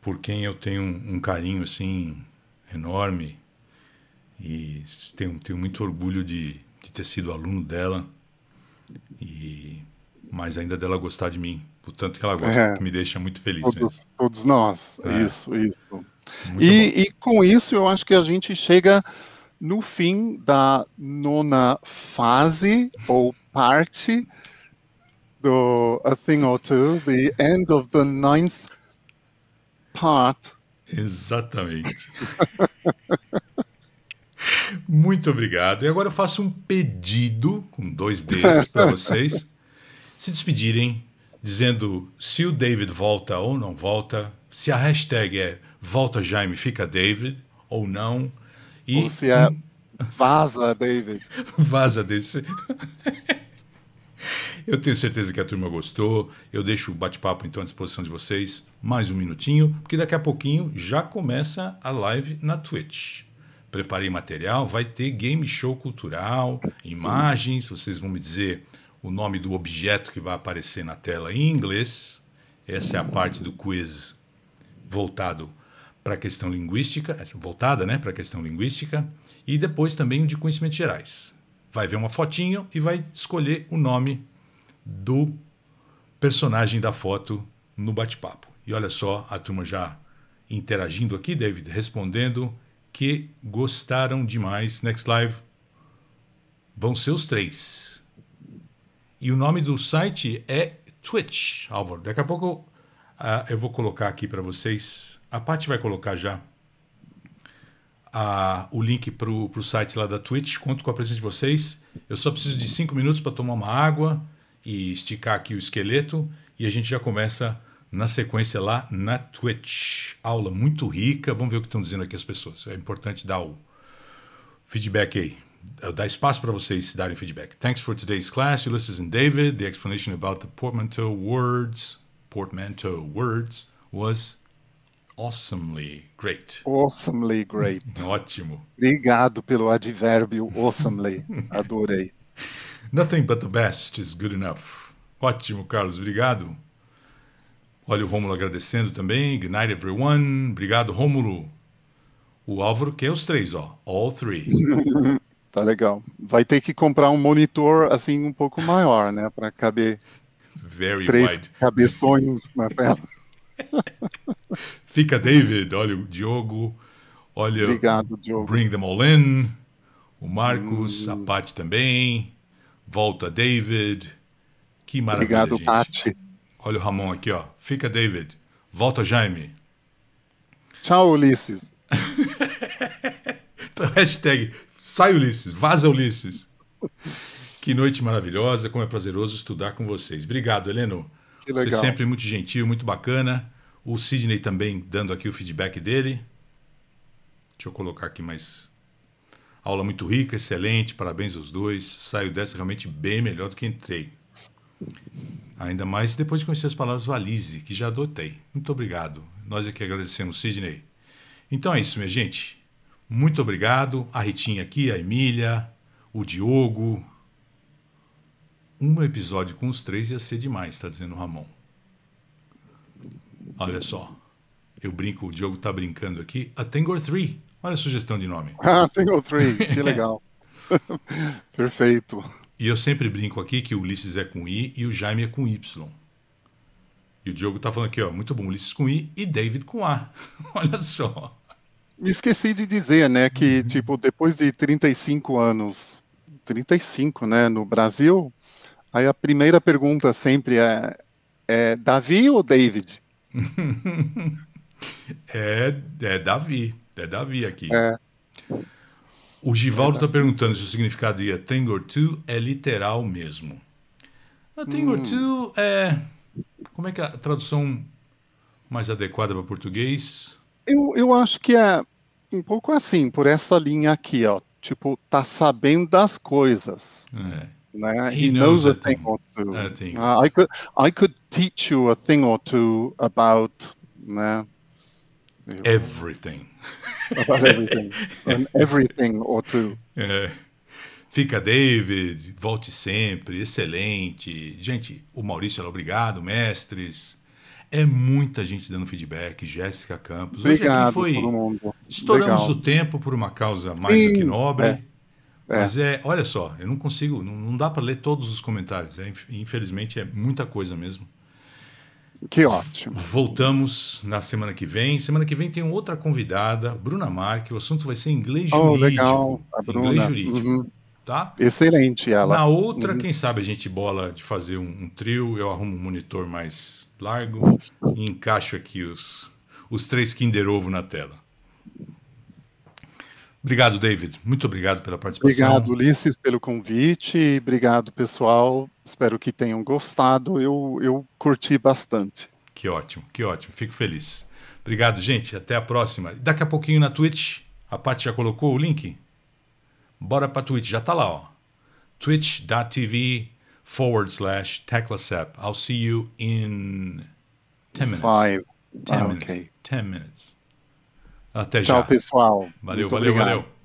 S1: por quem eu tenho um, carinho assim enorme e tenho, tenho muito orgulho de, de ter sido aluno dela e mas ainda dela gostar de mim, o tanto que ela gosta, é, que me deixa muito feliz. Todos, todos nós,
S2: é. isso, isso. E, e, com isso eu acho que a gente chega no fim da nona fase, ou parte, do A Thing or Two, the end of the ninth part.
S1: Exatamente.
S2: <laughs>
S1: Muito obrigado. E agora eu faço um pedido, com dois Ds, para <laughs> vocês se despedirem, dizendo se o David volta ou não volta, se a hashtag é volta Jaime, fica David ou não. E... Ou se é vaza, David. <laughs> vaza, David. <laughs> Eu tenho certeza que a turma gostou. Eu deixo o bate-papo então à disposição de vocês mais um minutinho, porque daqui a pouquinho já começa a live na Twitch. Preparei material, vai ter game show cultural, imagens, vocês vão me dizer o nome do objeto que vai aparecer na tela em inglês. Essa é a parte do quiz voltado para a questão linguística, é, voltada né, para a questão linguística, e depois também de conhecimentos gerais. Vai ver uma fotinho e vai escolher o nome do personagem da foto no bate-papo. E olha só, a turma já interagindo aqui, David, respondendo que gostaram demais. Next Live vão ser os três. E o nome do site é Twitch, Álvaro. Daqui a pouco uh, eu vou colocar aqui para vocês a Paty vai colocar já a, o link para o site lá da Twitch. Conto com a presença de vocês. Eu só preciso de cinco minutos para tomar uma água e esticar aqui o esqueleto. E a gente já começa na sequência lá na Twitch. Aula muito rica. Vamos ver o que estão dizendo aqui as pessoas. É importante dar o feedback aí. Dar espaço para vocês darem feedback. Thanks for today's class, Ulysses and David. The explanation about the portmanteau words, portmanteau words, was awesomely
S2: great. Awesomely great. <laughs> Ótimo. Obrigado pelo advérbio awesomely. <laughs> Adorei.
S1: Nothing but the best is good enough. Ótimo, Carlos. Obrigado. Olha o Rômulo agradecendo também. Good night, everyone. Obrigado, Rômulo. O Álvaro quer os três, ó. All three. <laughs>
S2: tá legal. Vai ter que comprar um monitor assim um pouco maior, né? Para caber
S1: Very três wide.
S2: cabeções na tela.
S1: Fica David, olha o Diogo, olha Obrigado, Diogo. Bring Them All In, o Marcos, hum. a Paty também, volta David, que maravilha, Obrigado, Pat. Paty. Olha o Ramon aqui, ó. Fica David, volta Jaime.
S2: Tchau, Ulisses.
S1: <laughs> Hashtag sai Ulisses, vaza Ulisses. Que noite maravilhosa, como é prazeroso estudar com vocês. Obrigado, Heleno. Você é sempre muito gentil, muito bacana. O Sidney também dando aqui o feedback dele. Deixa eu colocar aqui mais. Aula muito rica, excelente, parabéns aos dois. Saio dessa realmente bem melhor do que entrei. Ainda mais depois de conhecer as palavras valise, que já adotei. Muito obrigado. Nós aqui é agradecemos, Sidney. Então é isso, minha gente. Muito obrigado. A Ritinha aqui, a Emília, o Diogo. Um episódio com os três ia ser demais, está dizendo o Ramon. Olha só. Eu brinco, o Diogo tá brincando aqui. A Tango 3. Olha a sugestão de nome.
S2: Ah, Tango 3, que legal. <laughs>
S1: Perfeito. E eu sempre brinco aqui que o Ulisses é com I e o Jaime é com Y. E o Diogo tá falando aqui, ó, muito bom, Ulisses com I e David com A. <laughs> Olha só.
S2: Me esqueci de dizer, né, que uhum. tipo, depois de 35 anos, 35, né, no Brasil, aí a primeira pergunta sempre é, é Davi ou David?
S1: <laughs> é, é Davi. É Davi aqui. É.
S2: O Givaldo está é tá
S1: perguntando se o significado de A or two é literal mesmo. A ah, Tango or hum. two é. Como é que é a tradução mais adequada para
S2: português? Eu, eu acho que é um pouco assim, por essa linha aqui, ó. Tipo, tá sabendo das coisas. É. He, he knows, knows, a thing, thing
S1: or two. Thing.
S2: Uh, I could I could teach you a thing or two about everything. <laughs> About everything. And everything or two. <laughs>
S1: É. Fica David, volte sempre, excelente. Gente, o Maurício obrigado, mestres. É muita gente dando feedback, Jéssica Campos. Obrigado Hoje aqui foi. Estouramos Legal. o tempo por uma causa mais Sim, do que nobre. É. É. Mas é, olha só, eu não consigo, não, não dá para ler todos os comentários. É, infelizmente é muita coisa mesmo.
S2: Que ótimo.
S1: Voltamos na semana que vem. Semana que vem tem outra convidada, Bruna Marque. O assunto vai ser inglês oh, jurídico. legal, a Bruna. Inglês jurídico.
S2: Uhum. Tá? Excelente ela. Na outra, uhum.
S1: quem sabe a gente bola de fazer um, um trio, eu arrumo um monitor mais largo e encaixo aqui os, os três Kinder Ovo na tela. Obrigado, David. Muito obrigado pela participação. Obrigado,
S2: Ulisses, pelo convite. Obrigado, pessoal. Espero que tenham gostado. Eu, eu curti bastante.
S1: Que ótimo, que ótimo. Fico feliz. Obrigado, gente. Até a próxima. Daqui a pouquinho na Twitch, a Paty já colocou o link? Bora para Twitch, já tá lá, ó. twitch.tv forward slash teclasep. I'll see you in 10 minutes. Five. 10 ah, minutes. Okay. 10
S2: minutes. Até já. Tchau, pessoal. Valeu, Muito valeu, obrigado. valeu.